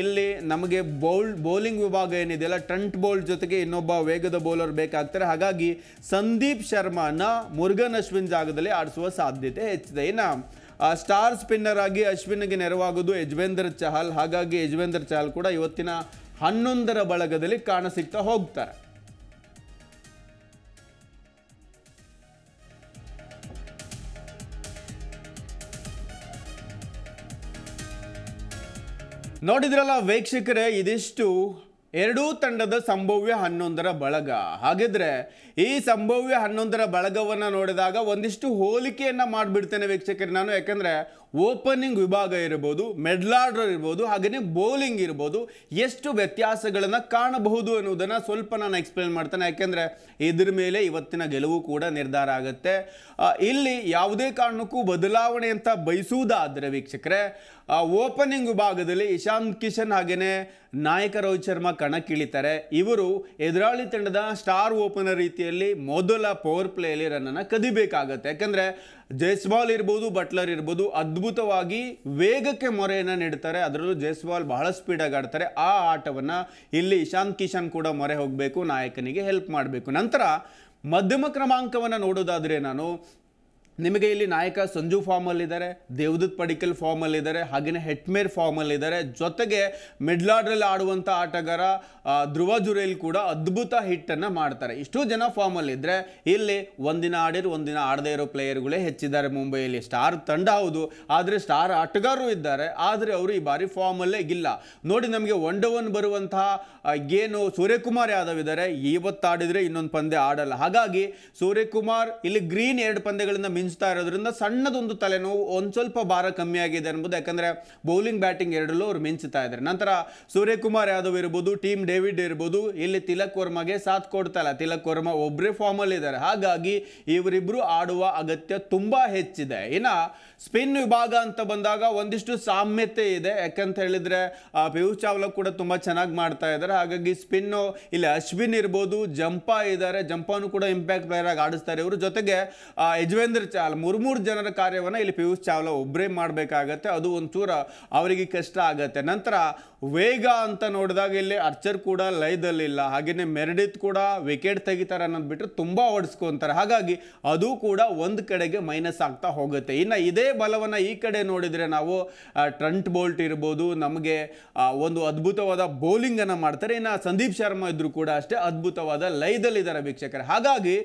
ಇಲ್ಲಿ ನಮಗೆ ಬೌಲ್ ಬೌಲಿಂಗ್ ವಿಭಾಗ ಏನಿದೆಯಲ್ಲ ಟ್ರಂಟ್ ಬೌಲ್ ಜೊತೆಗೆ ಇನ್ನೊಬ್ಬ ವೇಗದ ಬೌಲರ್ ಬೇಕಾಗ್ತಾರೆ ಹಾಗಾಗಿ ಸಂದೀಪ್ ಶರ್ಮಾನ ಮುರುಗನ್ ಅಶ್ವಿನ್ ಜಾಗದಲ್ಲಿ ಆಡಿಸುವ ಸಾಧ್ಯತೆ ಹೆಚ್ಚಿದೆ ಇನ್ನು ಸ್ಟಾರ್ ಸ್ಪಿನ್ನರ್ ಆಗಿ ಅಶ್ವಿನ್ಗೆ ನೆರವಾಗುವುದು ಯಜ್ವೇಂದ್ರ ಚಹಲ್ ಹಾಗಾಗಿ ಯಜ್ವೇಂದ್ರ ಚಹಲ್ ಕೂಡ ಇವತ್ತಿನ ಹನ್ನೊಂದರ ಬಳಗದಲ್ಲಿ ಕಾಣಸಿಗ್ತಾ ಹೋಗ್ತಾರೆ ನೋಡಿದ್ರಲ್ಲ ವೀಕ್ಷಕರೇ ಇದಿಷ್ಟು ಎರಡೂ ತಂಡದ ಸಂಭವ್ಯ ಹನ್ನೊಂದರ ಬಳಗ ಹಾಗಿದ್ರೆ ಈ ಸಂಭವ್ಯ ಹನ್ನೊಂದರ ಬಳಗವನ್ನು ನೋಡಿದಾಗ ಒಂದಿಷ್ಟು ಹೋಲಿಕೆಯನ್ನು ಮಾಡಿಬಿಡ್ತೇನೆ ವೀಕ್ಷಕರು ನಾನು ಯಾಕಂದರೆ ಓಪನಿಂಗ್ ವಿಭಾಗ ಇರ್ಬೋದು ಮೆಡ್ಲಾರ್ಡರ್ ಇರ್ಬೋದು ಹಾಗೆಯೇ ಬೌಲಿಂಗ್ ಇರ್ಬೋದು ಎಷ್ಟು ವ್ಯತ್ಯಾಸಗಳನ್ನು ಕಾಣಬಹುದು ಅನ್ನೋದನ್ನು ಸ್ವಲ್ಪ ನಾನು ಎಕ್ಸ್ಪ್ಲೇನ್ ಮಾಡ್ತೇನೆ ಯಾಕೆಂದರೆ ಇದ್ರ ಮೇಲೆ ಇವತ್ತಿನ ಗೆಲುವು ಕೂಡ ನಿರ್ಧಾರ ಆಗುತ್ತೆ ಇಲ್ಲಿ ಯಾವುದೇ ಕಾರಣಕ್ಕೂ ಬದಲಾವಣೆ ಅಂತ ಬಯಸುವುದಾದರೆ ವೀಕ್ಷಕರೇ ಓಪನಿಂಗ್ ವಿಭಾಗದಲ್ಲಿ ಇಶಾಂತ್ ಕಿಶನ್ ಹಾಗೆಯೇ ನಾಯಕ ರೋಹಿತ್ ಶರ್ಮಾ ಕಣಕ್ಕಿಳಿತಾರೆ ಇವರು ಎದುರಾಳಿ ತಂಡದ ಸ್ಟಾರ್ ಓಪನರ್ ರೀತಿ ರೀತಿಯಲ್ಲಿ ಮೊದಲ ಪವರ್ ಪ್ಲೇಯಲ್ಲಿ ರನ್ನನ್ನು ಕದಿಬೇಕಾಗತ್ತೆ ಯಾಕಂದರೆ ಜೈಸ್ವಾಲ್ ಇರ್ಬೋದು ಬಟ್ಲರ್ ಇರ್ಬೋದು ಅದ್ಭುತವಾಗಿ ವೇಗಕ್ಕೆ ಮೊರೆಯನ್ನು ನೀಡ್ತಾರೆ ಅದರಲ್ಲೂ ಜೈಸ್ವಾಲ್ ಬಹಳ ಸ್ಪೀಡಾಗಿ ಆಡ್ತಾರೆ ಆ ಆಟವನ್ನು ಇಲ್ಲಿ ಇಶಾಂತ್ ಕಿಶನ್ ಕೂಡ ಮೊರೆ ಹೋಗಬೇಕು ನಾಯಕನಿಗೆ ಹೆಲ್ಪ್ ಮಾಡಬೇಕು ನಂತರ ಮಧ್ಯಮ ಕ್ರಮಾಂಕವನ್ನು ನೋಡೋದಾದರೆ ನಾನು ನಿಮಗೆ ಇಲ್ಲಿ ನಾಯಕ ಸಂಜು ಫಾರ್ಮಲ್ಲಿದ್ದಾರೆ ದೇವದತ್ ಪಡಿಕಲ್ ಫಾರ್ಮಲ್ಲಿದ್ದಾರೆ ಹಾಗೆಯೇ ಹೆಟ್ಮೇರ್ ಫಾರ್ಮಲ್ಲಿದ್ದಾರೆ ಜೊತೆಗೆ ಮಿಡ್ಲಾಡ್ರಲ್ಲಿ ಆಡುವಂಥ ಆಟಗಾರ ಧ್ರುವ ಜುರೇಲ್ ಕೂಡ ಅದ್ಭುತ ಹಿಟ್ಟನ್ನು ಮಾಡ್ತಾರೆ ಇಷ್ಟು ಜನ ಫಾರ್ಮಲ್ಲಿದ್ದರೆ ಇಲ್ಲಿ ಒಂದಿನ ಆಡಿರು ಒಂದಿನ ಆಡದೇ ಇರೋ ಪ್ಲೇಯರ್ಗಳೇ ಹೆಚ್ಚಿದ್ದಾರೆ ಮುಂಬೈಯಲ್ಲಿ ಸ್ಟಾರ್ ತಂಡ ಹೌದು ಆದರೆ ಸ್ಟಾರ್ ಆಟಗಾರರು ಇದ್ದಾರೆ ಆದರೆ ಅವರು ಈ ಬಾರಿ ಫಾರ್ಮಲ್ಲೇ ಇಲ್ಲ ನೋಡಿ ನಮಗೆ ಒನ್ ಡೇ ಒನ್ ಬರುವಂತಹ ಏನು ಸೂರ್ಯಕುಮಾರ್ ಯಾದವ್ ಇದ್ದಾರೆ ಆಡಿದರೆ ಇನ್ನೊಂದು ಪಂದ್ಯ ಆಡಲ್ಲ ಹಾಗಾಗಿ ಸೂರ್ಯಕುಮಾರ್ ಇಲ್ಲಿ ಗ್ರೀನ್ ಎರಡು ಪಂದ್ಯಗಳಿಂದ ಮಿಂಚ್ತಾ ಇರೋದ್ರಿಂದ ಸಣ್ಣದೊಂದು ತಲೆನೋವು ಒಂದು ಸ್ವಲ್ಪ ಭಾರ ಕಮ್ಮಿ ಆಗಿದೆ ಅನ್ಬೋದು ಯಾಕಂದರೆ ಬೌಲಿಂಗ್ ಬ್ಯಾಟಿಂಗ್ ಎರಡರಲ್ಲೂ ಅವರು ಮಿಂಚುತ್ತಾ ಇದ್ದಾರೆ ನಂತರ ಸೂರ್ಯಕುಮಾರ್ ಯಾದವ್ ಇರ್ಬೋದು ಟೀಮ್ ಡೇವಿಡ್ ಇರ್ಬೋದು ಇಲ್ಲಿ ತಿಲಕ್ ವರ್ಮಾಗೆ ಸಾಥ್ ಕೊಡ್ತಾ ಇಲ್ಲ ತಿಲಕ್ ವರ್ಮಾ ಒಬ್ಬರೇ ಫಾರ್ಮಲ್ಲಿ ಇದ್ದಾರೆ ಹಾಗಾಗಿ ಇವರಿಬ್ಬರು ಆಡುವ ಅಗತ್ಯ ತುಂಬ ಹೆಚ್ಚಿದೆ ಇನ್ನು ಸ್ಪಿನ್ ವಿಭಾಗ ಅಂತ ಬಂದಾಗ ಒಂದಿಷ್ಟು ಸಾಮ್ಯತೆ ಇದೆ ಯಾಕಂತ ಹೇಳಿದರೆ ಪಿಯೂಷ್ ಚಾವ್ಲಾ ಕೂಡ ತುಂಬ ಚೆನ್ನಾಗಿ ಮಾಡ್ತಾ ಇದ್ದಾರೆ ಹಾಗಾಗಿ ಸ್ಪಿನ್ನು ಇಲ್ಲಿ ಅಶ್ವಿನ್ ಇರ್ಬೋದು ಜಂಪಾ ಇದ್ದಾರೆ ಜಂಪಾನು ಕೂಡ ಇಂಪ್ಯಾಕ್ಟ್ ಪ್ಲೇಯರ್ ಆಗಿ ಆಡಿಸ್ತಾರೆ ಇವರು ಜೊತೆಗೆ ಯಜ್ವೇಂದ್ರ ಚಾವಲ್ ಮೂರು ಜನರ ಕಾರ್ಯವನ್ನು ಇಲ್ಲಿ ಪಿಯೂಷ್ ಚಾವ್ಲಾ ಒಬ್ಬರೇ ಮಾಡಬೇಕಾಗತ್ತೆ ಅದು ಒಂಚೂರು ಅವರಿಗೆ ಕಷ್ಟ ಆಗತ್ತೆ ನಂತರ ವೇಗ ಅಂತ ನೋಡಿದಾಗ ಇಲ್ಲಿ ಅರ್ಚರ್ ಕೂಡ ಲಯದಲ್ಲಿಲ್ಲ ಹಾಗೆಯೇ ಮೆರಡಿತ್ ಕೂಡ ವಿಕೆಟ್ ತೆಗಿತಾರೆ ಅನ್ನೋದು ಬಿಟ್ಟರೆ ತುಂಬ ಓಡಿಸ್ಕೊತಾರೆ ಹಾಗಾಗಿ ಅದು ಕೂಡ ಒಂದು ಕಡೆಗೆ ಮೈನಸ್ ಆಗ್ತಾ ಹೋಗುತ್ತೆ ಇನ್ನು ಇದೇ ಬಲವನ್ನು ಈ ಕಡೆ ನೋಡಿದರೆ ನಾವು ಟ್ರಂಟ್ ಬೋಲ್ಟ್ ಇರ್ಬೋದು ನಮಗೆ ಒಂದು ಅದ್ಭುತವಾದ ಬೌಲಿಂಗನ್ನು ಮಾಡ್ತಾರೆ ಇನ್ನು ಸಂದೀಪ್ ಶರ್ಮಾ ಇದ್ರು ಕೂಡ ಅಷ್ಟೇ ಅದ್ಭುತವಾದ ಲಯದಲ್ಲಿದ್ದಾರೆ ವೀಕ್ಷಕರೇ ಹಾಗಾಗಿ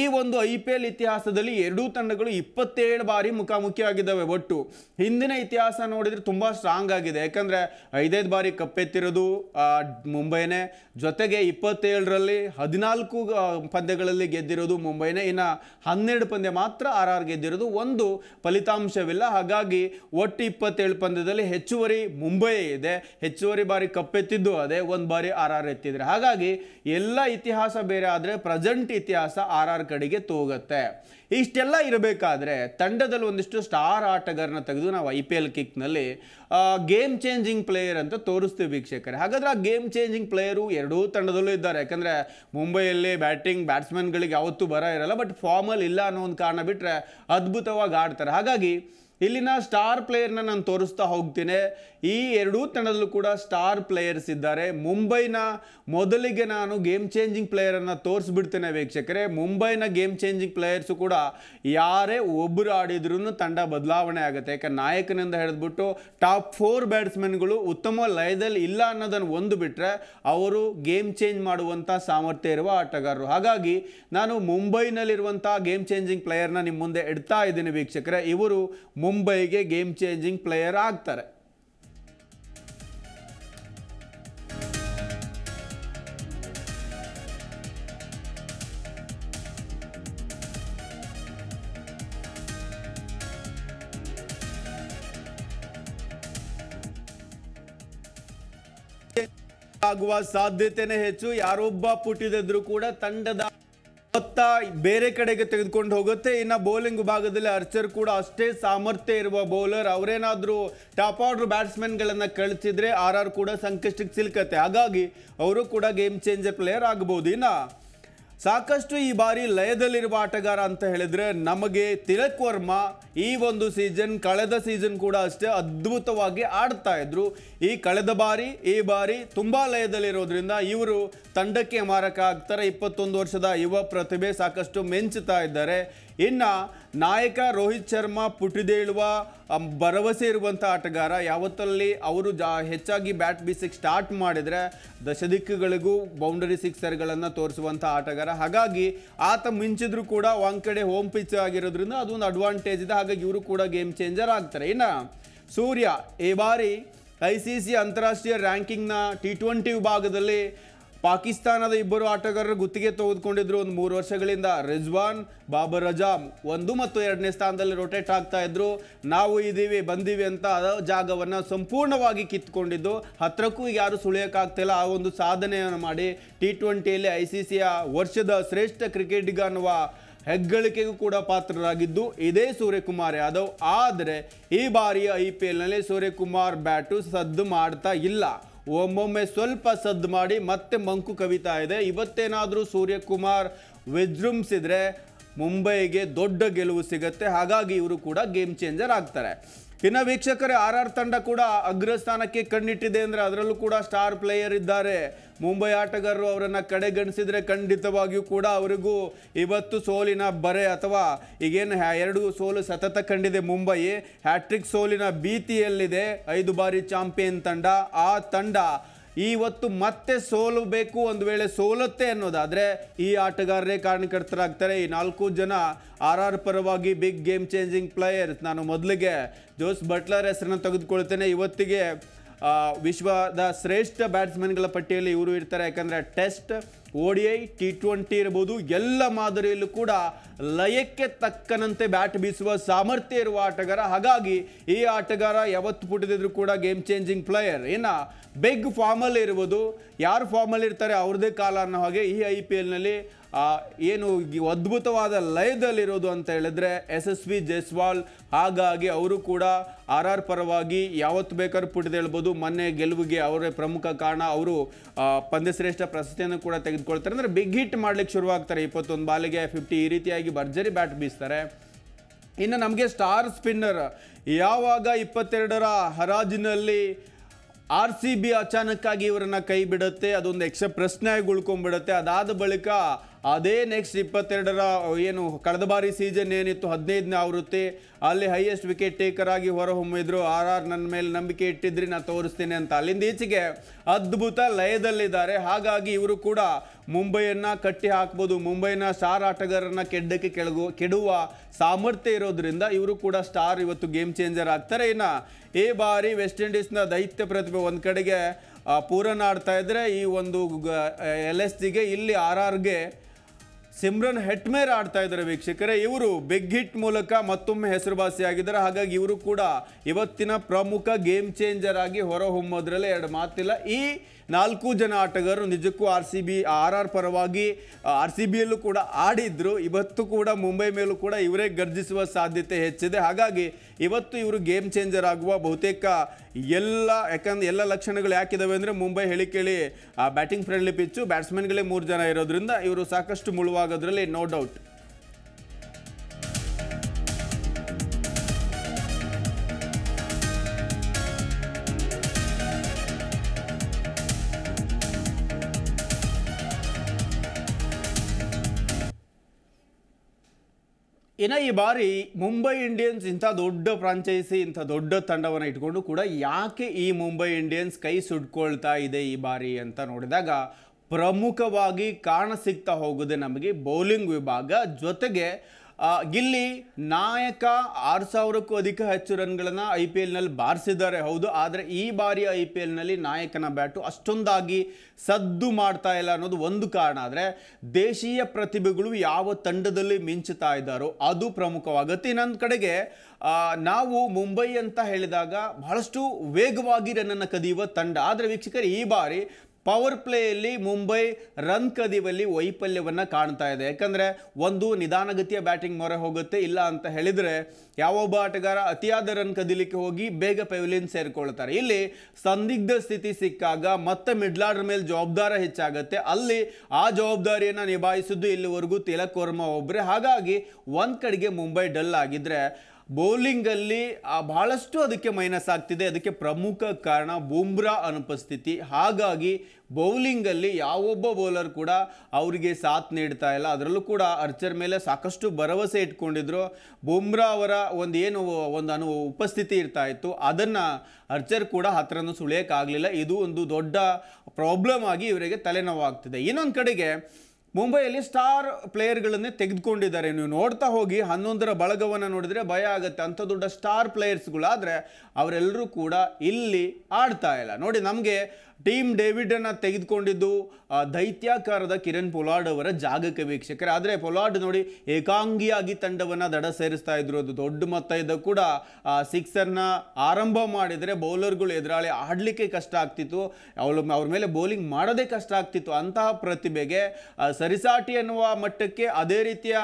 ಈ ಒಂದು ಐ ಪಿ ಎಲ್ ಇತಿಹಾಸದಲ್ಲಿ ಎರಡೂ ತಂಡಗಳು ಇಪ್ಪತ್ತೇಳು ಬಾರಿ ಮುಖಾಮುಖಿಯಾಗಿದ್ದಾವೆ ಒಟ್ಟು ಹಿಂದಿನ ಇತಿಹಾಸ ನೋಡಿದರೆ ತುಂಬ ಸ್ಟ್ರಾಂಗ್ ಆಗಿದೆ ಯಾಕಂದರೆ ಐದೈದು ಬಾರಿ ಕಪ್ಪೆತ್ತಿರೋದು ಮುಂಬೈನೇ ಜೊತೆಗೆ ಇಪ್ಪತ್ತೇಳರಲ್ಲಿ ಹದಿನಾಲ್ಕು ಪಂದ್ಯಗಳಲ್ಲಿ ಗೆದ್ದಿರೋದು ಮುಂಬೈನೇ ಇನ್ನು ಹನ್ನೆರಡು ಪಂದ್ಯ ಮಾತ್ರ ಆರ್ ಆರ್ ಗೆದ್ದಿರೋದು ಒಂದು ಫಲಿತಾಂಶವಿಲ್ಲ ಹಾಗಾಗಿ ಒಟ್ಟು ಇಪ್ಪತ್ತೇಳು ಪಂದ್ಯದಲ್ಲಿ ಹೆಚ್ಚುವರಿ ಮುಂಬೈ ಇದೆ ಹೆಚ್ಚುವರಿ ಬಾರಿ ಕಪ್ಪೆತ್ತಿದ್ದು ಅದೇ ಒಂದು ಬಾರಿ ಆರ್ ಆರ್ ಎತ್ತಿದರೆ ಹಾಗಾಗಿ ಎಲ್ಲ ಇತಿಹಾಸ ಬೇರೆ ಆದರೆ ಪ್ರೆಸೆಂಟ್ ಇತಿಹಾಸ ಆರ್ ಆರ್ ಕಡೆಗೆ ತೋಗುತ್ತೆ ಇಷ್ಟೆಲ್ಲ ಇರಬೇಕಾದ್ರೆ ತಂಡದಲ್ಲಿ ಒಂದಿಷ್ಟು ಸ್ಟಾರ್ ಆಟಗಾರನ ತೆಗೆದು ನಾವು ಐ ಪಿ ಎಲ್ ಕಿಕ್ನಲ್ಲಿ ಗೇಮ್ ಚೇಂಜಿಂಗ್ ಪ್ಲೇಯರ್ ಅಂತ ತೋರಿಸ್ತೀವಿ ವೀಕ್ಷಕರೇ ಹಾಗಾದ್ರೆ ಆ ಗೇಮ್ ಚೇಂಜಿಂಗ್ ಪ್ಲೇಯರು ಎರಡೂ ತಂಡದಲ್ಲೂ ಇದ್ದಾರೆ ಯಾಕಂದರೆ ಮುಂಬೈಯಲ್ಲಿ ಬ್ಯಾಟಿಂಗ್ ಬ್ಯಾಟ್ಸ್ಮನ್ಗಳಿಗೆ ಯಾವತ್ತೂ ಬರ ಇರಲ್ಲ ಬಟ್ ಫಾರ್ಮಲ್ಲಿ ಇಲ್ಲ ಅನ್ನೋ ಒಂದು ಕಾರಣ ಬಿಟ್ಟರೆ ಅದ್ಭುತವಾಗಿ ಆಡ್ತಾರೆ ಹಾಗಾಗಿ ಇಲ್ಲಿನ ಸ್ಟಾರ್ ಪ್ಲೇಯರ್ನ ನಾನು ತೋರಿಸ್ತಾ ಹೋಗ್ತೀನಿ ಈ ಎರಡೂ ತಂಡದಲ್ಲೂ ಕೂಡ ಸ್ಟಾರ್ ಪ್ಲೇಯರ್ಸ್ ಇದ್ದಾರೆ ಮುಂಬೈನ ಮೊದಲಿಗೆ ನಾನು ಗೇಮ್ ಚೇಂಜಿಂಗ್ ಪ್ಲೇಯರನ್ನು ತೋರಿಸ್ಬಿಡ್ತೇನೆ ವೀಕ್ಷಕರೇ ಮುಂಬೈನ ಗೇಮ್ ಚೇಂಜಿಂಗ್ ಪ್ಲೇಯರ್ಸು ಕೂಡ ಯಾರೇ ಒಬ್ಬರು ಆಡಿದ್ರೂ ತಂಡ ಬದಲಾವಣೆ ಆಗುತ್ತೆ ಯಾಕೆ ನಾಯಕನಿಂದ ಹಿಡಿದ್ಬಿಟ್ಟು ಟಾಪ್ ಫೋರ್ ಬ್ಯಾಟ್ಸ್ಮನ್ಗಳು ಉತ್ತಮ ಲಯದಲ್ಲಿ ಇಲ್ಲ ಅನ್ನೋದನ್ನು ಒಂದು ಬಿಟ್ಟರೆ ಅವರು ಗೇಮ್ ಚೇಂಜ್ ಮಾಡುವಂಥ ಸಾಮರ್ಥ್ಯ ಇರುವ ಆಟಗಾರರು ಹಾಗಾಗಿ ನಾನು ಮುಂಬೈನಲ್ಲಿರುವಂಥ ಗೇಮ್ ಚೇಂಜಿಂಗ್ ಪ್ಲೇಯರ್ನ ನಿಮ್ಮ ಮುಂದೆ ಇಡ್ತಾ ಇದ್ದೀನಿ ವೀಕ್ಷಕರೇ ಇವರು ಮುಂಬೈಗೆ ಗೇಮ್ ಚೇಂಜಿಂಗ್ ಪ್ಲೇಯರ್ ಆಗ್ತಾರೆ ಆಗುವ ಸಾಧ್ಯತೆನೇ ಹೆಚ್ಚು ಯಾರೊಬ್ಬ ಪುಟ್ಟಿದ್ರು ಕೂಡ ತಂಡದ ಹೊತ್ತ ಬೇರೆ ಕಡೆಗೆ ತೆಗೆದುಕೊಂಡು ಹೋಗುತ್ತೆ ಇನ್ನು ಬೌಲಿಂಗ್ ಭಾಗದಲ್ಲಿ ಅರ್ಚರ್ ಕೂಡ ಅಷ್ಟೇ ಸಾಮರ್ಥ್ಯ ಇರುವ ಬೌಲರ್ ಅವರೇನಾದರೂ ಟಾಪ್ ಆರ್ಡರ್ ಬ್ಯಾಟ್ಸ್ಮನ್ಗಳನ್ನು ಕಳಿಸಿದ್ರೆ ಆರ್ ಆರ್ ಕೂಡ ಸಂಕಷ್ಟಕ್ಕೆ ಸಿಲುಕತ್ತೆ ಹಾಗಾಗಿ ಅವರು ಕೂಡ ಗೇಮ್ ಚೇಂಜರ್ ಪ್ಲೇಯರ್ ಆಗ್ಬೋದು ಇನ್ನು ಸಾಕಷ್ಟು ಈ ಬಾರಿ ಲಯದಲ್ಲಿರುವ ಆಟಗಾರ ಅಂತ ಹೇಳಿದ್ರೆ ನಮಗೆ ತಿಲಕ್ ವರ್ಮಾ ಈ ಒಂದು ಸೀಸನ್ ಕಳೆದ ಸೀಸನ್ ಕೂಡ ಅಷ್ಟೇ ಅದ್ಭುತವಾಗಿ ಆಡ್ತಾ ಇದ್ರು ಈ ಕಳೆದ ಬಾರಿ ಈ ಬಾರಿ ತುಂಬ ಲಯದಲ್ಲಿರೋದ್ರಿಂದ ಇವರು ತಂಡಕ್ಕೆ ಮಾರಕ ಆಗ್ತಾರೆ ಇಪ್ಪತ್ತೊಂದು ವರ್ಷದ ಯುವ ಪ್ರತಿಭೆ ಸಾಕಷ್ಟು ಮೆಂಚುತ್ತಾ ಇದ್ದಾರೆ ಇನ್ನು ನಾಯಕ ರೋಹಿತ್ ಶರ್ಮಾ ಪುಟಿದೇಳುವ ಭರವಸೆ ಇರುವಂಥ ಆಟಗಾರ ಯಾವತ್ತಲ್ಲಿ ಅವರು ಜಾ ಹೆಚ್ಚಾಗಿ ಬ್ಯಾಟ್ ಬೀಸಿಗೆ ಸ್ಟಾರ್ಟ್ ಮಾಡಿದರೆ ದಶದಿಕ್ಕುಗಳಿಗೂ ಬೌಂಡರಿ ಸಿಕ್ಸರ್ಗಳನ್ನು ತೋರಿಸುವಂಥ ಆಟಗಾರ ಹಾಗಾಗಿ ಆತ ಮಿಂಚಿದ್ರು ಕೂಡ ಒಂದು ಕಡೆ ಹೋಮ್ ಪಿಚ್ ಆಗಿರೋದ್ರಿಂದ ಅದೊಂದು ಅಡ್ವಾಂಟೇಜ್ ಇದೆ ಹಾಗಾಗಿ ಇವರು ಕೂಡ ಗೇಮ್ ಚೇಂಜರ್ ಆಗ್ತಾರೆ ಇನ್ನು ಸೂರ್ಯ ಈ ಬಾರಿ ಐ ಸಿ ಸಿ ಅಂತಾರಾಷ್ಟ್ರೀಯ ರ್ಯಾಂಕಿಂಗ್ನ ಟಿ ಟ್ವೆಂಟಿ ವಿಭಾಗದಲ್ಲಿ ಪಾಕಿಸ್ತಾನದ ಇಬ್ಬರು ಆಟಗಾರರು ಗುತ್ತಿಗೆ ತೆಗೆದುಕೊಂಡಿದ್ರು ಒಂದು ಮೂರು ವರ್ಷಗಳಿಂದ ರಿಜ್ವಾನ್ ಬಾಬರ್ ಅಜಾಮ್ ಒಂದು ಮತ್ತು ಎರಡನೇ ಸ್ಥಾನದಲ್ಲಿ ರೊಟೇಟ್ ಆಗ್ತಾ ಇದ್ರು ನಾವು ಇದ್ದೀವಿ ಬಂದೀವಿ ಅಂತ ಜಾಗವನ್ನು ಸಂಪೂರ್ಣವಾಗಿ ಕಿತ್ಕೊಂಡಿದ್ದು ಹತ್ತಿರಕ್ಕೂ ಯಾರು ಸುಳಿಯೋಕ್ಕಾಗ್ತಿಲ್ಲ ಆ ಒಂದು ಸಾಧನೆಯನ್ನು ಮಾಡಿ ಟಿ ಟ್ವೆಂಟಿಯಲ್ಲಿ ಐ ಸಿ ಸಿಯ ವರ್ಷದ ಶ್ರೇಷ್ಠ ಕ್ರಿಕೆಟಿಗ ಅನ್ನುವ ಹೆಗ್ಗಳಿಕೆಗೂ ಕೂಡ ಪಾತ್ರರಾಗಿದ್ದು ಇದೇ ಸೂರ್ಯಕುಮಾರ್ ಯಾದವ್ ಆದರೆ ಈ ಬಾರಿಯ ಐ e ಪಿ ಎಲ್ನಲ್ಲಿ ಸೂರ್ಯಕುಮಾರ್ ಬ್ಯಾಟು ಸದ್ದು ಮಾಡ್ತಾ ಇಲ್ಲ ಒಮ್ಮೊಮ್ಮೆ ಸ್ವಲ್ಪ ಸದ್ದು ಮಾಡಿ ಮತ್ತೆ ಮಂಕು ಕವಿತಾ ಇದೆ ಇವತ್ತೇನಾದರೂ ಸೂರ್ಯಕುಮಾರ್ ವಿಜೃಂಭಿಸಿದರೆ ಮುಂಬೈಗೆ ದೊಡ್ಡ ಗೆಲುವು ಸಿಗುತ್ತೆ ಹಾಗಾಗಿ ಇವರು ಕೂಡ ಗೇಮ್ ಚೇಂಜರ್ ಆಗ್ತಾರೆ ಇನ್ನು ವೀಕ್ಷಕರೇ ಆರ್ ಆರ್ ತಂಡ ಕೂಡ ಅಗ್ರಸ್ಥಾನಕ್ಕೆ ಕಣ್ಣಿಟ್ಟಿದೆ ಅಂದರೆ ಅದರಲ್ಲೂ ಕೂಡ ಸ್ಟಾರ್ ಪ್ಲೇಯರ್ ಇದ್ದಾರೆ ಮುಂಬೈ ಆಟಗಾರರು ಅವರನ್ನು ಕಡೆಗಣಿಸಿದರೆ ಖಂಡಿತವಾಗಿಯೂ ಕೂಡ ಅವರಿಗೂ ಇವತ್ತು ಸೋಲಿನ ಬರೆ ಅಥವಾ ಈಗೇನು ಎರಡು ಸೋಲು ಸತತ ಕಂಡಿದೆ ಮುಂಬೈ ಹ್ಯಾಟ್ರಿಕ್ ಸೋಲಿನ ಭೀತಿಯಲ್ಲಿದೆ ಐದು ಬಾರಿ ಚಾಂಪಿಯನ್ ತಂಡ ಆ ತಂಡ ಇವತ್ತು ಮತ್ತೆ ಸೋಲಬೇಕು ಒಂದು ವೇಳೆ ಸೋಲುತ್ತೆ ಅನ್ನೋದಾದರೆ ಈ ಆಟಗಾರರೇ ಕಾರಣಕರ್ತರಾಗ್ತಾರೆ ಈ ನಾಲ್ಕು ಜನ ಆರ್ ಆರ್ ಪರವಾಗಿ ಬಿಗ್ ಗೇಮ್ ಚೇಂಜಿಂಗ್ ಪ್ಲೇಯರ್ ನಾನು ಮೊದಲಿಗೆ ಜೋಸ್ ಬಟ್ಲರ್ ಹೆಸರನ್ನು ತೆಗೆದುಕೊಳ್ತೇನೆ ಇವತ್ತಿಗೆ ವಿಶ್ವದ ಶ್ರೇಷ್ಠ ಬ್ಯಾಟ್ಸ್ಮನ್ಗಳ ಪಟ್ಟಿಯಲ್ಲಿ ಇವರು ಇರ್ತಾರೆ ಯಾಕಂದರೆ test O D I T twenty ಇರ್ಬೋದು ಎಲ್ಲ ಮಾದರಿಯಲ್ಲೂ ಕೂಡ ಲಯಕ್ಕೆ ತಕ್ಕನಂತೆ ಬ್ಯಾಟ್ ಬೀಸುವ ಸಾಮರ್ಥ್ಯ ಇರುವ ಆಟಗಾರ ಹಾಗಾಗಿ ಈ ಆಟಗಾರ ಯಾವತ್ತು ಪುಟದಿದ್ರು ಕೂಡ ಗೇಮ್ ಚೇಂಜಿಂಗ್ ಪ್ಲೇಯರ್ ಇನ್ನು ಬಿಗ್ ಫಾರ್ಮಲ್ಲಿ ಇರ್ಬೋದು ಯಾರು ಫಾರ್ಮಲ್ಲಿ ಇರ್ತಾರೆ ಅವ್ರದೇ ಕಾಲ ಅನ್ನೋ ಹಾಗೆ ಈ ಐ ಪಿ ಎಲ್ನಲ್ಲಿ ಏನು ಅದ್ಭುತವಾದ ಲಯದಲ್ಲಿರೋದು ಅಂತ ಹೇಳಿದ್ರೆ ಎಸ್ ಎಸ್ ವಿ ಜೈಸ್ವಾಲ್ ಹಾಗಾಗಿ ಅವರು ಕೂಡ ಆರ್ ಆರ್ ಪರವಾಗಿ ಯಾವತ್ತು ಬೇಕಾದ್ರೂ ಹೇಳ್ಬೋದು ಮೊನ್ನೆ ಗೆಲುವಿಗೆ ಅವರೇ ಪ್ರಮುಖ ಕಾರಣ ಅವರು ಪಂದ್ಯಶ್ರೇಷ್ಠ ಪ್ರಶಸ್ತಿಯನ್ನು ಕೂಡ ತೆಗೆದುಕೊಳ್ತಾರೆ ಅಂದರೆ ಬಿಗ್ ಹಿಟ್ ಮಾಡಲಿಕ್ಕೆ ಶುರುವಾಗ್ತಾರೆ ಇಪ್ಪತ್ತೊಂದು ಬಾಲಿಗೆ ಫಿಫ್ಟಿ ಈ ರೀತಿಯಾಗಿ ಭರ್ಜರಿ ಬ್ಯಾಟ್ ಬೀಸ್ತಾರೆ ಇನ್ನು ನಮಗೆ ಸ್ಟಾರ್ ಸ್ಪಿನ್ನರ್ ಯಾವಾಗ ಇಪ್ಪತ್ತೆರಡರ ಹರಾಜಿನಲ್ಲಿ ಆರ್ ಸಿ ಬಿ ಅಚಾನಕ್ಕಾಗಿ ಇವರನ್ನು ಕೈ ಬಿಡುತ್ತೆ ಅದೊಂದು ಯಕ್ಷ ಪ್ರಶ್ನೆಯಾಗಿ ಉಳ್ಕೊಂಡ್ಬಿಡುತ್ತೆ ಅದಾದ ಬಳಿಕ ಅದೇ ನೆಕ್ಸ್ಟ್ ಇಪ್ಪತ್ತೆರಡರ ಏನು ಕಳೆದ ಬಾರಿ ಸೀಸನ್ ಏನಿತ್ತು ಹದಿನೈದನೇ ಆವೃತ್ತಿ ಅಲ್ಲಿ ಹೈಯೆಸ್ಟ್ ವಿಕೆಟ್ ಟೇಕರ್ ಆಗಿ ಹೊರಹೊಮ್ಮಿದ್ರು ಆರ್ ಆರ್ ನನ್ನ ಮೇಲೆ ನಂಬಿಕೆ ಇಟ್ಟಿದ್ರಿ ನಾನು ತೋರಿಸ್ತೀನಿ ಅಂತ ಅಲ್ಲಿಂದ ಈಚೆಗೆ ಅದ್ಭುತ ಲಯದಲ್ಲಿದ್ದಾರೆ ಹಾಗಾಗಿ ಇವರು ಕೂಡ ಮುಂಬೈಯನ್ನು ಕಟ್ಟಿ ಹಾಕ್ಬೋದು ಮುಂಬೈನ ಸ್ಟಾರ್ ಆಟಗಾರರನ್ನ ಕೆಡ್ಡಕ್ಕೆ ಕೆಳಗು ಕೆಡುವ ಸಾಮರ್ಥ್ಯ ಇರೋದ್ರಿಂದ ಇವರು ಕೂಡ ಸ್ಟಾರ್ ಇವತ್ತು ಗೇಮ್ ಚೇಂಜರ್ ಆಗ್ತಾರೆ ಇನ್ನು ಈ ಬಾರಿ ವೆಸ್ಟ್ ಇಂಡೀಸ್ನ ದೈತ್ಯ ಪ್ರತಿಭೆ ಒಂದು ಕಡೆಗೆ ಪೂರನ್ ಆಡ್ತಾ ಇದ್ದರೆ ಈ ಒಂದು ಎಲ್ ಎಸ್ ಜಿಗೆ ಇಲ್ಲಿ ಆರ್ ಆರ್ಗೆ ಸಿಮ್ರನ್ ಹೆಟ್ಮೇರ್ ಆಡ್ತಾ ಇದ್ದಾರೆ ವೀಕ್ಷಕರೇ ಇವರು ಬಿಗ್ ಹಿಟ್ ಮೂಲಕ ಮತ್ತೊಮ್ಮೆ ಹೆಸರುವಾಸಿಯಾಗಿದ್ದಾರೆ ಹಾಗಾಗಿ ಇವರು ಕೂಡ ಇವತ್ತಿನ ಪ್ರಮುಖ ಗೇಮ್ ಚೇಂಜರ್ ಆಗಿ ಹೊರಹೊಮ್ಮೋದ್ರಲ್ಲೇ ಎರಡು ಮಾತಿಲ್ಲ ಈ ನಾಲ್ಕು ಜನ ಆಟಗಾರರು ನಿಜಕ್ಕೂ R C B R R ಪರವಾಗಿ ಆರ್ ಸಿ ಬಿಯಲ್ಲೂ ಕೂಡ ಆಡಿದ್ರು ಇವತ್ತು ಕೂಡ ಮುಂಬೈ ಮೇಲೂ ಕೂಡ ಇವರೇ ಗರ್ಜಿಸುವ ಸಾಧ್ಯತೆ ಹೆಚ್ಚಿದೆ ಹಾಗಾಗಿ ಇವತ್ತು ಇವರು ಗೇಮ್ ಚೇಂಜರ್ ಆಗುವ ಬಹುತೇಕ ಎಲ್ಲ ಯಾಕಂದ್ರೆ ಎಲ್ಲ ಲಕ್ಷಣಗಳು ಯಾಕಿದಾವೆ ಅಂದರೆ ಮುಂಬೈ ಹೇಳಿ ಕೇಳಿ ಬ್ಯಾಟಿಂಗ್ ಫ್ರೆಂಡ್ಲಿ ಪಿಚ್ಚು ಬ್ಯಾಟ್ಸ್ಮನ್ಗಳೇ ಮೂರು ಜನ ಇರೋದ್ರಿಂದ ಇವರು ಸಾಕಷ್ಟು ಮುಳುವ ಆಗೋದ್ರಲ್ಲಿ ನೋ ಡೌಟ್ ಇನ್ನು ಈ ಬಾರಿ ಮುಂಬೈ ಇಂಡಿಯನ್ಸ್ ಇಂಥ ದೊಡ್ಡ ಫ್ರಾಂಚೈಸಿ ಇಂಥ ದೊಡ್ಡ ತಂಡವನ್ನು ಇಟ್ಕೊಂಡು ಕೂಡ ಯಾಕೆ ಈ ಮುಂಬೈ ಇಂಡಿಯನ್ಸ್ ಕೈ ಸುಡ್ಕೊಳ್ತಾ ಇದೆ ಈ ಬಾರಿ ಅಂತ ನೋಡಿದಾಗ ಪ್ರಮುಖವಾಗಿ ಕಾಣಸಿಗ್ತಾ ಹೋಗುದೆ ನಮಗೆ ಬೌಲಿಂಗ್ ವಿಭಾಗ ಜೊತೆಗೆ ಇಲ್ಲಿ ನಾಯಕ ಆರು ಸಾವಿರಕ್ಕೂ ಅಧಿಕ ಹೆಚ್ಚು ರನ್ಗಳನ್ನು ಐ ಪಿ ಎಲ್ನಲ್ಲಿ ಬಾರಿಸಿದ್ದಾರೆ ಹೌದು ಆದರೆ ಈ ಬಾರಿ ಐ ಪಿ ಎಲ್ನಲ್ಲಿ ನಾಯಕನ ಬ್ಯಾಟು ಅಷ್ಟೊಂದಾಗಿ ಸದ್ದು ಮಾಡ್ತಾ ಇಲ್ಲ ಅನ್ನೋದು ಒಂದು ಕಾರಣ ಆದರೆ ದೇಶೀಯ ಪ್ರತಿಭೆಗಳು ಯಾವ ತಂಡದಲ್ಲಿ ಮಿಂಚುತ್ತಾ ಇದ್ದಾರೋ ಅದು ಪ್ರಮುಖವಾಗುತ್ತೆ ಇನ್ನೊಂದು ಕಡೆಗೆ ನಾವು ಮುಂಬೈ ಅಂತ ಹೇಳಿದಾಗ ಬಹಳಷ್ಟು ವೇಗವಾಗಿ ರನ್ನನ್ನು ಕದಿಯುವ ತಂಡ ಆದರೆ ವೀಕ್ಷಕರು ಈ ಬಾರಿ ಪವರ್ ಪ್ಲೇಯಲ್ಲಿ ಮುಂಬೈ ರನ್ ಕದಿವಲ್ಲಿ ವೈಫಲ್ಯವನ್ನು ಕಾಣ್ತಾ ಇದೆ ಯಾಕಂದರೆ ಒಂದು ನಿಧಾನಗತಿಯ ಬ್ಯಾಟಿಂಗ್ ಮೊರೆ ಹೋಗುತ್ತೆ ಇಲ್ಲ ಅಂತ ಹೇಳಿದರೆ ಯಾವೊಬ್ಬ ಆಟಗಾರ ಅತಿಯಾದ ರನ್ ಕದಿಲಿಕ್ಕೆ ಹೋಗಿ ಬೇಗ ಪೆವಿಲಿಯನ್ ಸೇರಿಕೊಳ್ತಾರೆ ಇಲ್ಲಿ ಸಂದಿಗ್ಧ ಸ್ಥಿತಿ ಸಿಕ್ಕಾಗ ಮತ್ತೆ ಮಿಡ್ಲ್ ಆರ್ಡರ್ ಮೇಲೆ ಜವಾಬ್ದಾರ ಹೆಚ್ಚಾಗುತ್ತೆ ಅಲ್ಲಿ ಆ ಜವಾಬ್ದಾರಿಯನ್ನು ನಿಭಾಯಿಸಿದ್ದು ಇಲ್ಲಿವರೆಗೂ ತಿಲಕ್ ವರ್ಮಾ ಒಬ್ಬರೇ ಹಾಗಾಗಿ ಒಂದು ಕಡೆಗೆ ಮುಂಬೈ ಡಲ್ ಆಗಿದ್ರೆ ಬೌಲಿಂಗಲ್ಲಿ ಬಹಳಷ್ಟು ಅದಕ್ಕೆ ಮೈನಸ್ ಆಗ್ತಿದೆ ಅದಕ್ಕೆ ಪ್ರಮುಖ ಕಾರಣ ಬೂಮ್ರಾ ಅನುಪಸ್ಥಿತಿ ಹಾಗಾಗಿ ಬೌಲಿಂಗಲ್ಲಿ ಯಾವೊಬ್ಬ ಬೌಲರ್ ಕೂಡ ಅವರಿಗೆ ಸಾಥ್ ನೀಡ್ತಾ ಇಲ್ಲ ಅದರಲ್ಲೂ ಕೂಡ ಅರ್ಚರ್ ಮೇಲೆ ಸಾಕಷ್ಟು ಭರವಸೆ ಇಟ್ಕೊಂಡಿದ್ರು ಬೂಮ್ರಾ ಅವರ ಒಂದು ಏನು ಒಂದು ಅನು ಉಪಸ್ಥಿತಿ ಇರ್ತಾ ಇತ್ತು ಅದನ್ನು ಅರ್ಚರ್ ಕೂಡ ಹತ್ರನೂ ಸುಳಿಯೋಕ್ಕಾಗಲಿಲ್ಲ ಇದು ಒಂದು ದೊಡ್ಡ ಪ್ರಾಬ್ಲಮ್ ಆಗಿ ಇವರಿಗೆ ತಲೆನೋವಾಗ್ತಿದೆ ಇನ್ನೊಂದು ಕಡೆಗೆ ಮುಂಬೈಯಲ್ಲಿ ಸ್ಟಾರ್ ಪ್ಲೇಯರ್ಗಳನ್ನೇ ತೆಗೆದುಕೊಂಡಿದ್ದಾರೆ ನೀವು ನೋಡ್ತಾ ಹೋಗಿ ಹನ್ನೊಂದರ ಬಳಗವನ್ನು ನೋಡಿದರೆ ಭಯ ಆಗುತ್ತೆ ಅಂಥ ದೊಡ್ಡ ಸ್ಟಾರ್ ಪ್ಲೇಯರ್ಸ್ಗಳಾದರೆ ಅವರೆಲ್ಲರೂ ಕೂಡ ಇಲ್ಲಿ ಆಡ್ತಾ ಇಲ್ಲ ನೋಡಿ ನಮಗೆ ಟೀಮ್ ಡೇವಿಡನ್ನು ತೆಗೆದುಕೊಂಡಿದ್ದು ದೈತ್ಯಾಕಾರದ ಕಿರಣ್ ಪೊಲಾಡ್ ಅವರ ಜಾಗಕ್ಕೆ ವೀಕ್ಷಕರೇ ಆದರೆ ಪೊಲಾಡ್ ನೋಡಿ ಏಕಾಂಗಿಯಾಗಿ ತಂಡವನ್ನು ದಡ ಸೇರಿಸ್ತಾ ಇದ್ರು ಅದು ದೊಡ್ಡ ಮೊತ್ತ ಇದ್ದ ಕೂಡ ಸಿಕ್ಸರ್ನ ಆರಂಭ ಮಾಡಿದರೆ ಬೌಲರ್ಗಳು ಎದುರಾಳಿ ಆಡಲಿಕ್ಕೆ ಕಷ್ಟ ಆಗ್ತಿತ್ತು ಅವಳ ಅವ್ರ ಮೇಲೆ ಬೌಲಿಂಗ್ ಮಾಡೋದೇ ಕಷ್ಟ ಆಗ್ತಿತ್ತು ಅಂತಹ ಪ್ರತಿಭೆಗೆ ಸರಿಸಾಟಿ ಎನ್ನುವ ಮಟ್ಟಕ್ಕೆ ಅದೇ ರೀತಿಯ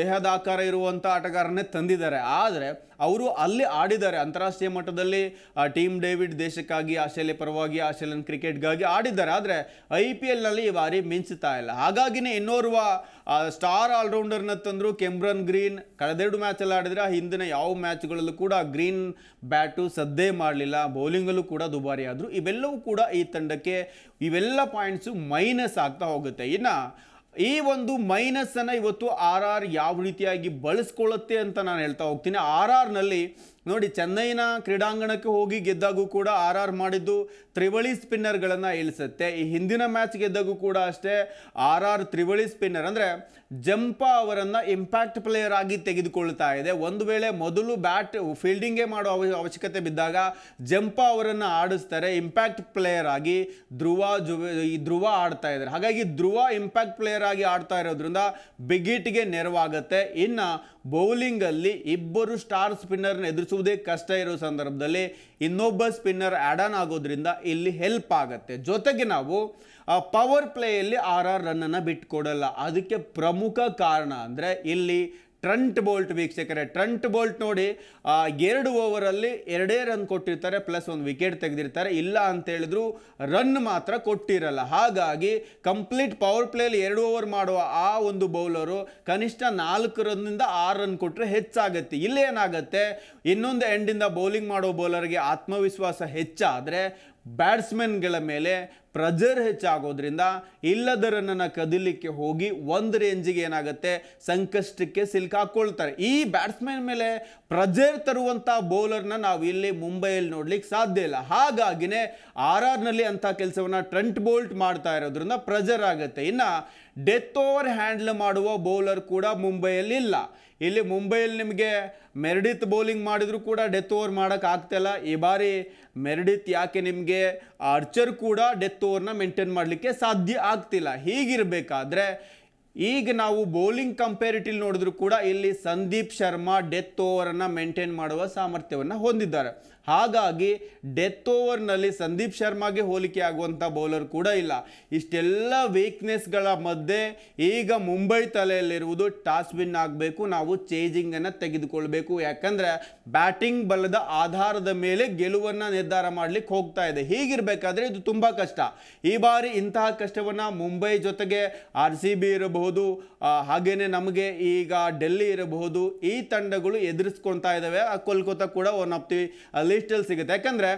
ದೇಹದ ಆಕಾರ ಇರುವಂಥ ಆಟಗಾರನೇ ತಂದಿದ್ದಾರೆ ಆದರೆ ಅವರು ಅಲ್ಲಿ ಆಡಿದ್ದಾರೆ ಅಂತಾರಾಷ್ಟ್ರೀಯ ಮಟ್ಟದಲ್ಲಿ ಟೀಮ್ ಡೇವಿಡ್ ದೇಶಕ್ಕಾಗಿ ಆಸ್ಟ್ರೇಲಿಯಾ ಪರವಾಗಿ ಆಸ್ಟ್ರೇಲಿಯನ್ ಕ್ರಿಕೆಟ್ಗಾಗಿ ಆಡಿದ್ದಾರೆ ಆದರೆ ಐ ಪಿ ಎಲ್ನಲ್ಲಿ ಈ ಬಾರಿ ಮಿಂಚುತ್ತಾ ಇಲ್ಲ ಹಾಗಾಗಿನೇ ಇನ್ನೋರ್ವ ಸ್ಟಾರ್ ಆಲ್ರೌಂಡರ್ನ ತಂದರು ಕೆಮ್ರನ್ ಗ್ರೀನ್ ಕಳೆದೆರಡು ಮ್ಯಾಚಲ್ಲಿ ಆಡಿದರೆ ಹಿಂದಿನ ಯಾವ ಮ್ಯಾಚ್ಗಳಲ್ಲೂ ಕೂಡ ಗ್ರೀನ್ ಬ್ಯಾಟು ಸದ್ದೇ ಮಾಡಲಿಲ್ಲ ಬೌಲಿಂಗಲ್ಲೂ ಕೂಡ ದುಬಾರಿ ಆದರು ಇವೆಲ್ಲವೂ ಕೂಡ ಈ ತಂಡಕ್ಕೆ ಇವೆಲ್ಲ ಪಾಯಿಂಟ್ಸು ಮೈನಸ್ ಆಗ್ತಾ ಹೋಗುತ್ತೆ ಇನ್ನು ಈ ಒಂದು ಮೈನಸ್ಸನ್ನು ಇವತ್ತು ಆರ್ ಆರ್ ಯಾವ ರೀತಿಯಾಗಿ ಬಳಸ್ಕೊಳ್ಳುತ್ತೆ ಅಂತ ನಾನು ಹೇಳ್ತಾ ಹೋಗ್ತೀನಿ ಆರ್ ಆರ್ನಲ್ಲಿ ನೋಡಿ ಚೆನ್ನೈನ ಕ್ರೀಡಾಂಗಣಕ್ಕೆ ಹೋಗಿ ಗೆದ್ದಾಗೂ ಕೂಡ ಆರ್ ಆರ್ ಮಾಡಿದ್ದು ತ್ರಿವಳಿ ಸ್ಪಿನ್ನರ್ಗಳನ್ನು ಇಳಿಸುತ್ತೆ ಈ ಹಿಂದಿನ ಮ್ಯಾಚ್ ಗೆದ್ದಾಗೂ ಕೂಡ ಅಷ್ಟೇ ಆರ್ ಆರ್ ತ್ರಿವಳಿ ಸ್ಪಿನ್ನರ್ ಅಂದರೆ ಜಂಪಾ ಅವರನ್ನು ಇಂಪ್ಯಾಕ್ಟ್ ಪ್ಲೇಯರ್ ಆಗಿ ತೆಗೆದುಕೊಳ್ತಾ ಇದೆ ಒಂದು ವೇಳೆ ಮೊದಲು ಬ್ಯಾಟ್ ಫೀಲ್ಡಿಂಗೇ ಮಾಡೋ ಅವಶ್ಯಕತೆ ಬಿದ್ದಾಗ ಜಂಪಾ ಅವರನ್ನು ಆಡಿಸ್ತಾರೆ ಇಂಪ್ಯಾಕ್ಟ್ ಪ್ಲೇಯರ್ ಆಗಿ ಧ್ರುವ ಈ ಧ್ರುವ ಆಡ್ತಾ ಇದ್ದಾರೆ ಹಾಗಾಗಿ ಧ್ರುವ ಇಂಪ್ಯಾಕ್ಟ್ ಪ್ಲೇಯರ್ ಆಗಿ ಆಡ್ತಾ ಇರೋದ್ರಿಂದ ಬಿಗಿಟ್ಗೆ ನೆರವಾಗುತ್ತೆ ಇನ್ನು ಬೌಲಿಂಗಲ್ಲಿ ಇಬ್ಬರು ಸ್ಟಾರ್ ಸ್ಪಿನ್ನರ್ನ ಎದುರಿಸುವುದೇ ಕಷ್ಟ ಇರೋ ಸಂದರ್ಭದಲ್ಲಿ ಇನ್ನೊಬ್ಬ ಸ್ಪಿನ್ನರ್ ಆ್ಯಡ್ ಆನ್ ಆಗೋದ್ರಿಂದ ಇಲ್ಲಿ ಹೆಲ್ಪ್ ಆಗುತ್ತೆ ಜೊತೆಗೆ ನಾವು ಪವರ್ ಪ್ಲೇಯಲ್ಲಿ ಆರ್ ಆರ್ ರನ್ನನ್ನು ಬಿಟ್ಕೊಡಲ್ಲ ಅದಕ್ಕೆ ಪ್ರಮುಖ ಕಾರಣ ಅಂದರೆ ಇಲ್ಲಿ ಟ್ರಂಟ್ ಬೋಲ್ಟ್ ವೀಕ್ಷಕರೇ ಟ್ರಂಟ್ ಬೋಲ್ಟ್ ನೋಡಿ ಎರಡು ಓವರಲ್ಲಿ ಎರಡೇ ರನ್ ಕೊಟ್ಟಿರ್ತಾರೆ ಪ್ಲಸ್ ಒಂದು ವಿಕೆಟ್ ತೆಗೆದಿರ್ತಾರೆ ಇಲ್ಲ ಅಂತೇಳಿದ್ರು ರನ್ ಮಾತ್ರ ಕೊಟ್ಟಿರಲ್ಲ ಹಾಗಾಗಿ ಕಂಪ್ಲೀಟ್ ಪವರ್ ಪ್ಲೇಲಿ ಎರಡು ಓವರ್ ಮಾಡುವ ಆ ಒಂದು ಬೌಲರು ಕನಿಷ್ಠ ನಾಲ್ಕು ರನ್ನಿಂದ ಆರು ರನ್ ಕೊಟ್ಟರೆ ಹೆಚ್ಚಾಗುತ್ತೆ ಇಲ್ಲೇನಾಗತ್ತೆ ಇನ್ನೊಂದು ಎಂಡಿಂದ ಬೌಲಿಂಗ್ ಮಾಡೋ ಬೌಲರ್ಗೆ ಆತ್ಮವಿಶ್ವಾಸ ಹೆಚ್ಚಾದರೆ ಬ್ಯಾಟ್ಸ್ಮನ್ಗಳ ಮೇಲೆ ಪ್ರೆಜರ್ ಹೆಚ್ಚಾಗೋದ್ರಿಂದ ಇಲ್ಲದರನ್ನ ರನ್ನನ್ನು ಕದಿಲಿಕ್ಕೆ ಹೋಗಿ ಒಂದು ರೇಂಜಿಗೆ ಏನಾಗುತ್ತೆ ಸಂಕಷ್ಟಕ್ಕೆ ಸಿಲುಕಾಕೊಳ್ತಾರೆ ಈ ಬ್ಯಾಟ್ಸ್ಮನ್ ಮೇಲೆ ಪ್ರೆಜರ್ ತರುವಂಥ ಬೌಲರ್ನ ನಾವು ಇಲ್ಲಿ ಮುಂಬೈಯಲ್ಲಿ ನೋಡ್ಲಿಕ್ಕೆ ಸಾಧ್ಯ ಇಲ್ಲ ಹಾಗಾಗಿನೇ ಆರ್ ಆರ್ನಲ್ಲಿ ಅಂಥ ಕೆಲಸವನ್ನು ಟ್ರಂಟ್ ಬೋಲ್ಟ್ ಮಾಡ್ತಾ ಇರೋದ್ರಿಂದ ಪ್ರೆಜರ್ ಆಗುತ್ತೆ ಇನ್ನು ಡೆತ್ ಓವರ್ ಹ್ಯಾಂಡ್ಲ್ ಮಾಡುವ ಬೌಲರ್ ಕೂಡ ಮುಂಬೈಯಲ್ಲಿ ಇಲ್ಲ ಇಲ್ಲಿ ಮುಂಬೈಯಲ್ಲಿ ನಿಮಗೆ ಮೆರ್ಡಿತ್ ಬೌಲಿಂಗ್ ಮಾಡಿದರೂ ಕೂಡ ಡೆತ್ ಓವರ್ ಮಾಡೋಕ್ಕಾಗ್ತಿಲ್ಲ ಈ ಬಾರಿ ಮೆರ್ಡಿತ್ ಯಾಕೆ ನಿಮಗೆ ಆರ್ಚರ್ ಕೂಡ ಡೆತ್ ಓವರ್ನ ಮೇಂಟೈನ್ ಮಾಡಲಿಕ್ಕೆ ಸಾಧ್ಯ ಆಗ್ತಿಲ್ಲ ಹೀಗಿರಬೇಕಾದ್ರೆ ಈಗ ನಾವು ಬೌಲಿಂಗ್ ಕಂಪೇರಿಟಿವ್ ನೋಡಿದ್ರು ಕೂಡ ಇಲ್ಲಿ ಸಂದೀಪ್ ಶರ್ಮಾ ಡೆತ್ ಓವರನ್ನು ಮೇಂಟೈನ್ ಮಾಡುವ ಸಾಮರ್ಥ್ಯವನ್ನು ಹೊಂದಿದ್ದಾರೆ ಹಾಗಾಗಿ ಡೆತ್ ಓವರ್ನಲ್ಲಿ ಸಂದೀಪ್ ಶರ್ಮಾಗೆ ಹೋಲಿಕೆ ಆಗುವಂಥ ಬೌಲರ್ ಕೂಡ ಇಲ್ಲ ಇಷ್ಟೆಲ್ಲ ವೀಕ್ನೆಸ್ಗಳ ಮಧ್ಯೆ ಈಗ ಮುಂಬೈ ತಲೆಯಲ್ಲಿರುವುದು ಟಾಸ್ ವಿನ್ ಆಗಬೇಕು ನಾವು ಚೇಜಿಂಗನ್ನು ತೆಗೆದುಕೊಳ್ಬೇಕು ಯಾಕಂದರೆ ಬ್ಯಾಟಿಂಗ್ ಬಲದ ಆಧಾರದ ಮೇಲೆ ಗೆಲುವನ್ನು ನಿರ್ಧಾರ ಮಾಡಲಿಕ್ಕೆ ಹೋಗ್ತಾ ಇದೆ ಹೀಗಿರಬೇಕಾದ್ರೆ ಇದು ತುಂಬ ಕಷ್ಟ ಈ ಬಾರಿ ಇಂತಹ ಕಷ್ಟವನ್ನು ಮುಂಬೈ ಜೊತೆಗೆ ಆರ್ ಸಿ ಬಿ ಇರಬಹುದು ಹಾಗೆಯೇ ನಮಗೆ ಈಗ ಡೆಲ್ಲಿ ಇರಬಹುದು ಈ ತಂಡಗಳು ಎದುರಿಸ್ಕೊಳ್ತಾ ಇದ್ದಾವೆ ಕೋಲ್ಕತ್ತಾ ಕೂಡ ಒನ್ ಆಫ್ ದಿ ಅಲ್ಲಿ ಲಿಸ್ಟಲ್ಲಿ ಸಿಗುತ್ತೆ ಯಾಕಂದರೆ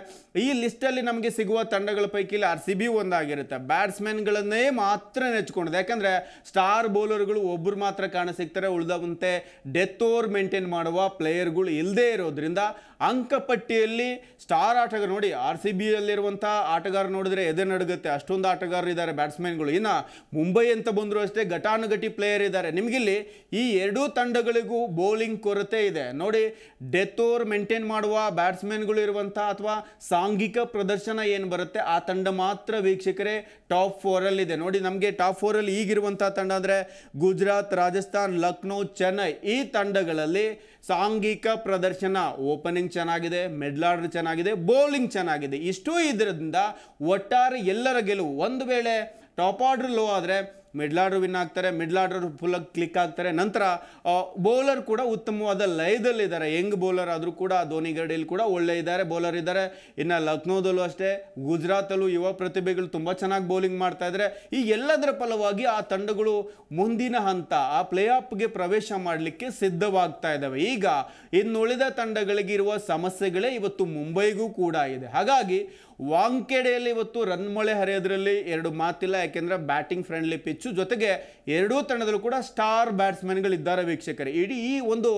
ಈ ಲಿಸ್ಟಲ್ಲಿ ನಮಗೆ ಸಿಗುವ ತಂಡಗಳ ಪೈಕಿ ಆರ್ ಸಿ ಬಿ ಒಂದಾಗಿರುತ್ತೆ ಬ್ಯಾಟ್ಸ್ಮನ್ಗಳನ್ನೇ ಮಾತ್ರ ನೆಚ್ಕೊಂಡಿದೆ ಯಾಕಂದರೆ ಸ್ಟಾರ್ ಬೌಲರ್ಗಳು ಒಬ್ಬರು ಮಾತ್ರ ಕಾಣ ಸಿಗ್ತಾರೆ ಉಳಿದವಂತೆ ಡೆತ್ ಓವರ್ ಮೇಂಟೈನ್ ಮಾಡುವ ಪ್ಲೇಯರ್ಗಳು ಇಲ್ಲದೇ ಇರೋದ್ರಿಂದ ಅಂಕಪಟ್ಟಿಯಲ್ಲಿ ಸ್ಟಾರ್ ಆಟಗಾರ ನೋಡಿ ಆರ್ ಸಿ ಬಿಯಲ್ಲಿರುವಂಥ ಆಟಗಾರ ನೋಡಿದ್ರೆ ಎದೆ ನಡುಗುತ್ತೆ ಅಷ್ಟೊಂದು ಆಟಗಾರರು ಇದ್ದಾರೆ ಬ್ಯಾಟ್ಸ್ಮನ್ಗಳು ಇನ್ನು ಮುಂಬೈ ಅಂತ ಬಂದರೂ ಅಷ್ಟೇ ಘಟಾನುಘಟಿ ಪ್ಲೇಯರ್ ಇದ್ದಾರೆ ನಿಮಗಿಲ್ಲಿ ಈ ಎರಡೂ ತಂಡಗಳಿಗೂ ಬೌಲಿಂಗ್ ಕೊರತೆ ಇದೆ ನೋಡಿ ಡೆತ್ ಓವರ್ ಮೇಂಟೈನ್ ಮಾಡುವ ಬ್ಯಾಟ್ಸ್ಮನ್ಗಳು ಇರುವಂಥ ಅಥವಾ ಸಾಂಘಿಕ ಪ್ರದರ್ಶನ ಏನು ಬರುತ್ತೆ ಆ ತಂಡ ಮಾತ್ರ ವೀಕ್ಷಕರೇ ಟಾಪ್ ಫೋರಲ್ಲಿದೆ ನೋಡಿ ನಮಗೆ ಟಾಪ್ ಫೋರಲ್ಲಿ ಈಗಿರುವಂಥ ತಂಡ ಅಂದರೆ ಗುಜರಾತ್ ರಾಜಸ್ಥಾನ್ ಲಕ್ನೋ ಚೆನ್ನೈ ಈ ತಂಡಗಳಲ್ಲಿ ಸಾಂಘಿಕ ಪ್ರದರ್ಶನ ಓಪನಿಂಗ್ ಚೆನ್ನಾಗಿದೆ ಮಿಡ್ಲ್ ಆರ್ಡರ್ ಚೆನ್ನಾಗಿದೆ ಬೌಲಿಂಗ್ ಚೆನ್ನಾಗಿದೆ ಇಷ್ಟೂ ಇದರಿಂದ ಒಟ್ಟಾರೆ ಎಲ್ಲರ ಗೆಲುವು ಒಂದು ವೇಳೆ ಟಾಪ್ ಆರ್ಡರ್ ಲೋ ಆದರೆ ಮಿಡ್ಲ್ ಆರ್ಡರ್ ವಿನ್ ಆಗ್ತಾರೆ ಮಿಡ್ಲ್ ಆರ್ಡರ್ ಫುಲ್ಲಾಗಿ ಕ್ಲಿಕ್ ಆಗ್ತಾರೆ ನಂತರ ಬೌಲರ್ ಕೂಡ ಉತ್ತಮವಾದ ಲಯದಲ್ಲಿದ್ದಾರೆ ಯಂಗ್ ಬೌಲರ್ ಆದರೂ ಕೂಡ ಧೋನಿ ಗಡಿಯಲ್ಲಿ ಕೂಡ ಒಳ್ಳೆ ಇದ್ದಾರೆ ಬೌಲರ್ ಇದ್ದಾರೆ ಇನ್ನು ಲಕ್ನೋದಲ್ಲೂ ಅಷ್ಟೇ ಗುಜರಾತಲ್ಲೂ ಯುವ ಪ್ರತಿಭೆಗಳು ತುಂಬ ಚೆನ್ನಾಗಿ ಬೌಲಿಂಗ್ ಮಾಡ್ತಾ ಇದ್ದಾರೆ ಈ ಎಲ್ಲದರ ಫಲವಾಗಿ ಆ ತಂಡಗಳು ಮುಂದಿನ ಹಂತ ಆ ಪ್ಲೇ ಆಫ್ಗೆ ಪ್ರವೇಶ ಮಾಡಲಿಕ್ಕೆ ಸಿದ್ಧವಾಗ್ತಾ ಇದ್ದಾವೆ ಈಗ ಇನ್ನುಳಿದ ತಂಡಗಳಿಗಿರುವ ಸಮಸ್ಯೆಗಳೇ ಇವತ್ತು ಮುಂಬೈಗೂ ಕೂಡ ಇದೆ ಹಾಗಾಗಿ ವಾಂಕೆಡೆಯಲ್ಲಿ ಇವತ್ತು ರನ್ ಮೊಳೆ ಹರಿಯೋದ್ರಲ್ಲಿ ಎರಡು ಮಾತಿಲ್ಲ ಯಾಕೆಂದರೆ ಬ್ಯಾಟಿಂಗ್ ಫ್ರೆಂಡ್ಲಿ ಪಿಚ್ಚು ಜೊತೆಗೆ ಎರಡೂ ತಂಡದಲ್ಲೂ ಕೂಡ ಸ್ಟಾರ್ ಬ್ಯಾಟ್ಸ್ಮನ್ಗಳಿದ್ದಾರೆ ವೀಕ್ಷಕರೇ ಇಡೀ ಈ ಒಂದು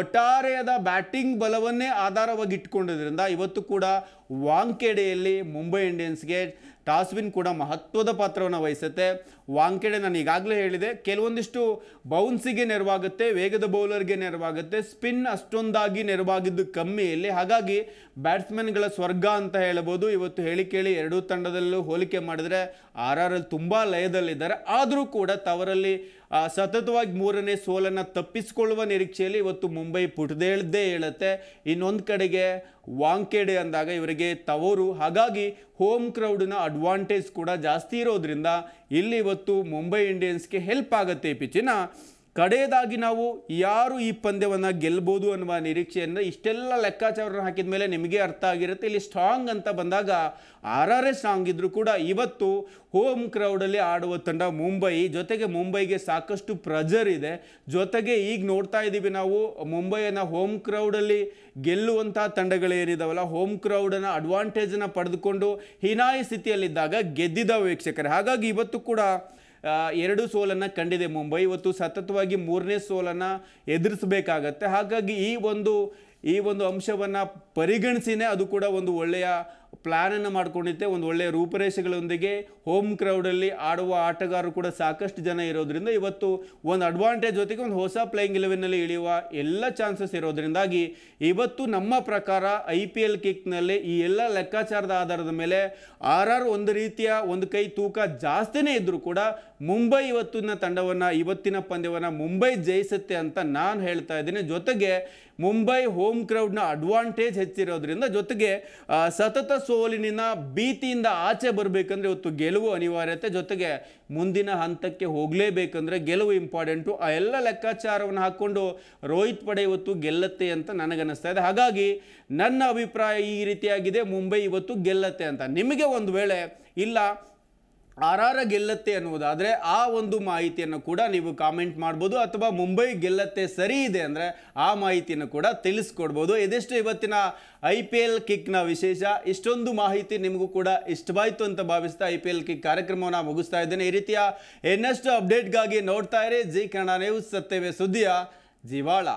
ಒಟ್ಟಾರೆಯಾದ ಬ್ಯಾಟಿಂಗ್ ಬಲವನ್ನೇ ಆಧಾರವಾಗಿ ಇಟ್ಕೊಂಡಿದ್ದರಿಂದ ಇವತ್ತು ಕೂಡ ವಾಂಕೆಡೆಯಲ್ಲಿ ಮುಂಬೈ ಇಂಡಿಯನ್ಸ್ಗೆ ಟಾಸ್ ವಿನ್ ಕೂಡ ಮಹತ್ವದ ಪಾತ್ರವನ್ನು ವಹಿಸುತ್ತೆ ವಾಂಕೆಡೆ ನಾನು ಈಗಾಗಲೇ ಹೇಳಿದೆ ಕೆಲವೊಂದಿಷ್ಟು ಬೌನ್ಸಿಗೆ ನೆರವಾಗುತ್ತೆ ವೇಗದ ಬೌಲರ್ಗೆ ನೆರವಾಗುತ್ತೆ ಸ್ಪಿನ್ ಅಷ್ಟೊಂದಾಗಿ ನೆರವಾಗಿದ್ದು ಕಮ್ಮಿ ಇಲ್ಲಿ ಹಾಗಾಗಿ ಬ್ಯಾಟ್ಸ್ಮನ್ಗಳ ಸ್ವರ್ಗ ಅಂತ ಹೇಳಬಹುದು ಇವತ್ತು ಇವತ್ತು ಹೇಳಿ ಕೇಳಿ ಎರಡೂ ತಂಡದಲ್ಲೂ ಹೋಲಿಕೆ ಮಾಡಿದರೆ ಆರ್ ಆರ್ ಅಲ್ಲಿ ತುಂಬ ಲಯದಲ್ಲಿದ್ದಾರೆ ಆದರೂ ಕೂಡ ತವರಲ್ಲಿ ಸತತವಾಗಿ ಮೂರನೇ ಸೋಲನ್ನು ತಪ್ಪಿಸಿಕೊಳ್ಳುವ ನಿರೀಕ್ಷೆಯಲ್ಲಿ ಇವತ್ತು ಮುಂಬೈ ಪುಟದೇಳ್ದೇ ಹೇಳುತ್ತೆ ಇನ್ನೊಂದು ಕಡೆಗೆ ವಾಂಕೆಡೆ ಅಂದಾಗ ಇವರಿಗೆ ತವರು ಹಾಗಾಗಿ ಹೋಮ್ ಕ್ರೌಡಿನ ಅಡ್ವಾಂಟೇಜ್ ಕೂಡ ಜಾಸ್ತಿ ಇರೋದ್ರಿಂದ ಇಲ್ಲಿ ಇವತ್ತು ಮುಂಬೈ ಇಂಡಿಯನ್ಸ್ಗೆ ಹೆಲ್ಪ್ ಆಗುತ್ತೆ ಈ ಕಡೆಯದಾಗಿ ನಾವು ಯಾರು ಈ ಪಂದ್ಯವನ್ನು ಗೆಲ್ಬೋದು ಅನ್ನುವ ನಿರೀಕ್ಷೆಯನ್ನು ಇಷ್ಟೆಲ್ಲ ಲೆಕ್ಕಾಚಾರ ಹಾಕಿದ ಮೇಲೆ ನಿಮಗೆ ಅರ್ಥ ಆಗಿರುತ್ತೆ ಇಲ್ಲಿ ಸ್ಟ್ರಾಂಗ್ ಅಂತ ಬಂದಾಗ ಆರ್ ಆರ್ ಎಸ್ ಸ್ಟ್ರಾಂಗ್ ಇದ್ದರೂ ಕೂಡ ಇವತ್ತು ಹೋಮ್ ಕ್ರೌಡಲ್ಲಿ ಆಡುವ ತಂಡ ಮುಂಬೈ ಜೊತೆಗೆ ಮುಂಬೈಗೆ ಸಾಕಷ್ಟು ಪ್ರೆಜರ್ ಇದೆ ಜೊತೆಗೆ ಈಗ ನೋಡ್ತಾ ಇದ್ದೀವಿ ನಾವು ಮುಂಬೈಯನ್ನು ಹೋಮ್ ಕ್ರೌಡಲ್ಲಿ ಗೆಲ್ಲುವಂಥ ಏನಿದಾವಲ್ಲ ಹೋಮ್ ಕ್ರೌಡನ್ನು ಅಡ್ವಾಂಟೇಜನ್ನು ಪಡೆದುಕೊಂಡು ಹೀನಾಯ ಸ್ಥಿತಿಯಲ್ಲಿದ್ದಾಗ ಗೆದ್ದಿದ ವೀಕ್ಷಕರೇ ಹಾಗಾಗಿ ಇವತ್ತು ಕೂಡ ಎರಡು ಸೋಲನ್ನು ಕಂಡಿದೆ ಮುಂಬೈ ಇವತ್ತು ಸತತವಾಗಿ ಮೂರನೇ ಸೋಲನ್ನು ಎದುರಿಸಬೇಕಾಗತ್ತೆ ಹಾಗಾಗಿ ಈ ಒಂದು ಈ ಒಂದು ಅಂಶವನ್ನು ಪರಿಗಣಿಸಿನೇ ಅದು ಕೂಡ ಒಂದು ಒಳ್ಳೆಯ ಪ್ಲ್ಯಾನನ್ನು ಮಾಡಿಕೊಂಡಿದ್ದೆ ಒಂದು ಒಳ್ಳೆಯ ರೂಪರೇಷೆಗಳೊಂದಿಗೆ ಹೋಮ್ ಕ್ರೌಡಲ್ಲಿ ಆಡುವ ಆಟಗಾರರು ಕೂಡ ಸಾಕಷ್ಟು ಜನ ಇರೋದರಿಂದ ಇವತ್ತು ಒಂದು ಅಡ್ವಾಂಟೇಜ್ ಜೊತೆಗೆ ಒಂದು ಹೊಸ ಪ್ಲೇಯಿಂಗ್ ಇಲೆವೆನ್ನಲ್ಲಿ ಇಳಿಯುವ ಎಲ್ಲ ಚಾನ್ಸಸ್ ಇರೋದರಿಂದಾಗಿ ಇವತ್ತು ನಮ್ಮ ಪ್ರಕಾರ ಐ ಪಿ ಎಲ್ ಕಿಕ್ನಲ್ಲಿ ಈ ಎಲ್ಲ ಲೆಕ್ಕಾಚಾರದ ಆಧಾರದ ಮೇಲೆ ಆರ್ ಆರ್ ಒಂದು ರೀತಿಯ ಒಂದು ಕೈ ತೂಕ ಜಾಸ್ತಿನೇ ಇದ್ದರೂ ಕೂಡ ಮುಂಬೈ ಇವತ್ತಿನ ತಂಡವನ್ನು ಇವತ್ತಿನ ಪಂದ್ಯವನ್ನು ಮುಂಬೈ ಜಯಿಸುತ್ತೆ ಅಂತ ನಾನು ಹೇಳ್ತಾ ಇದ್ದೀನಿ ಜೊತೆಗೆ ಮುಂಬೈ ಹೋಮ್ ಕ್ರೌಡ್ನ ಅಡ್ವಾಂಟೇಜ್ ಹೆಚ್ಚಿರೋದ್ರಿಂದ ಜೊತೆಗೆ ಸತತ ಸೋಲಿನ ಭೀತಿಯಿಂದ ಆಚೆ ಬರಬೇಕಂದ್ರೆ ಇವತ್ತು ಗೆಲುವು ಅನಿವಾರ್ಯತೆ ಜೊತೆಗೆ ಮುಂದಿನ ಹಂತಕ್ಕೆ ಹೋಗಲೇಬೇಕಂದ್ರೆ ಗೆಲುವು ಇಂಪಾರ್ಟೆಂಟು ಆ ಎಲ್ಲ ಲೆಕ್ಕಾಚಾರವನ್ನು ಹಾಕ್ಕೊಂಡು ರೋಹಿತ್ ಪಡೆ ಇವತ್ತು ಗೆಲ್ಲತ್ತೆ ಅಂತ ನನಗನ್ನಿಸ್ತಾ ಇದೆ ಹಾಗಾಗಿ ನನ್ನ ಅಭಿಪ್ರಾಯ ಈ ರೀತಿಯಾಗಿದೆ ಮುಂಬೈ ಇವತ್ತು ಗೆಲ್ಲತ್ತೆ ಅಂತ ನಿಮಗೆ ಒಂದು ವೇಳೆ ಇಲ್ಲ ಆರ್ ಗೆಲ್ಲತ್ತೆ ಅನ್ನುವುದಾದರೆ ಆ ಒಂದು ಮಾಹಿತಿಯನ್ನು ಕೂಡ ನೀವು ಕಾಮೆಂಟ್ ಮಾಡ್ಬೋದು ಅಥವಾ ಮುಂಬೈ ಗೆಲ್ಲತ್ತೆ ಸರಿ ಇದೆ ಅಂದರೆ ಆ ಮಾಹಿತಿಯನ್ನು ಕೂಡ ತಿಳಿಸ್ಕೊಡ್ಬೋದು ಇದೆಷ್ಟು ಇವತ್ತಿನ ಐ ಪಿ ಎಲ್ ಕಿಕ್ನ ವಿಶೇಷ ಇಷ್ಟೊಂದು ಮಾಹಿತಿ ನಿಮಗೂ ಕೂಡ ಇಷ್ಟವಾಯಿತು ಅಂತ ಭಾವಿಸ್ತಾ ಐ ಪಿ ಎಲ್ ಕಿಕ್ ಕಾರ್ಯಕ್ರಮವನ್ನು ಮುಗಿಸ್ತಾ ಇದ್ದೇನೆ ಈ ರೀತಿಯ ಇನ್ನಷ್ಟು ಅಪ್ಡೇಟ್ಗಾಗಿ ನೋಡ್ತಾ ಇರಿ ಜಿ ಕನ್ನಡ ನ್ಯೂಸ್ ಸತ್ಯವೇ ಸುದ್ದಿಯ ಜೀವಾಳ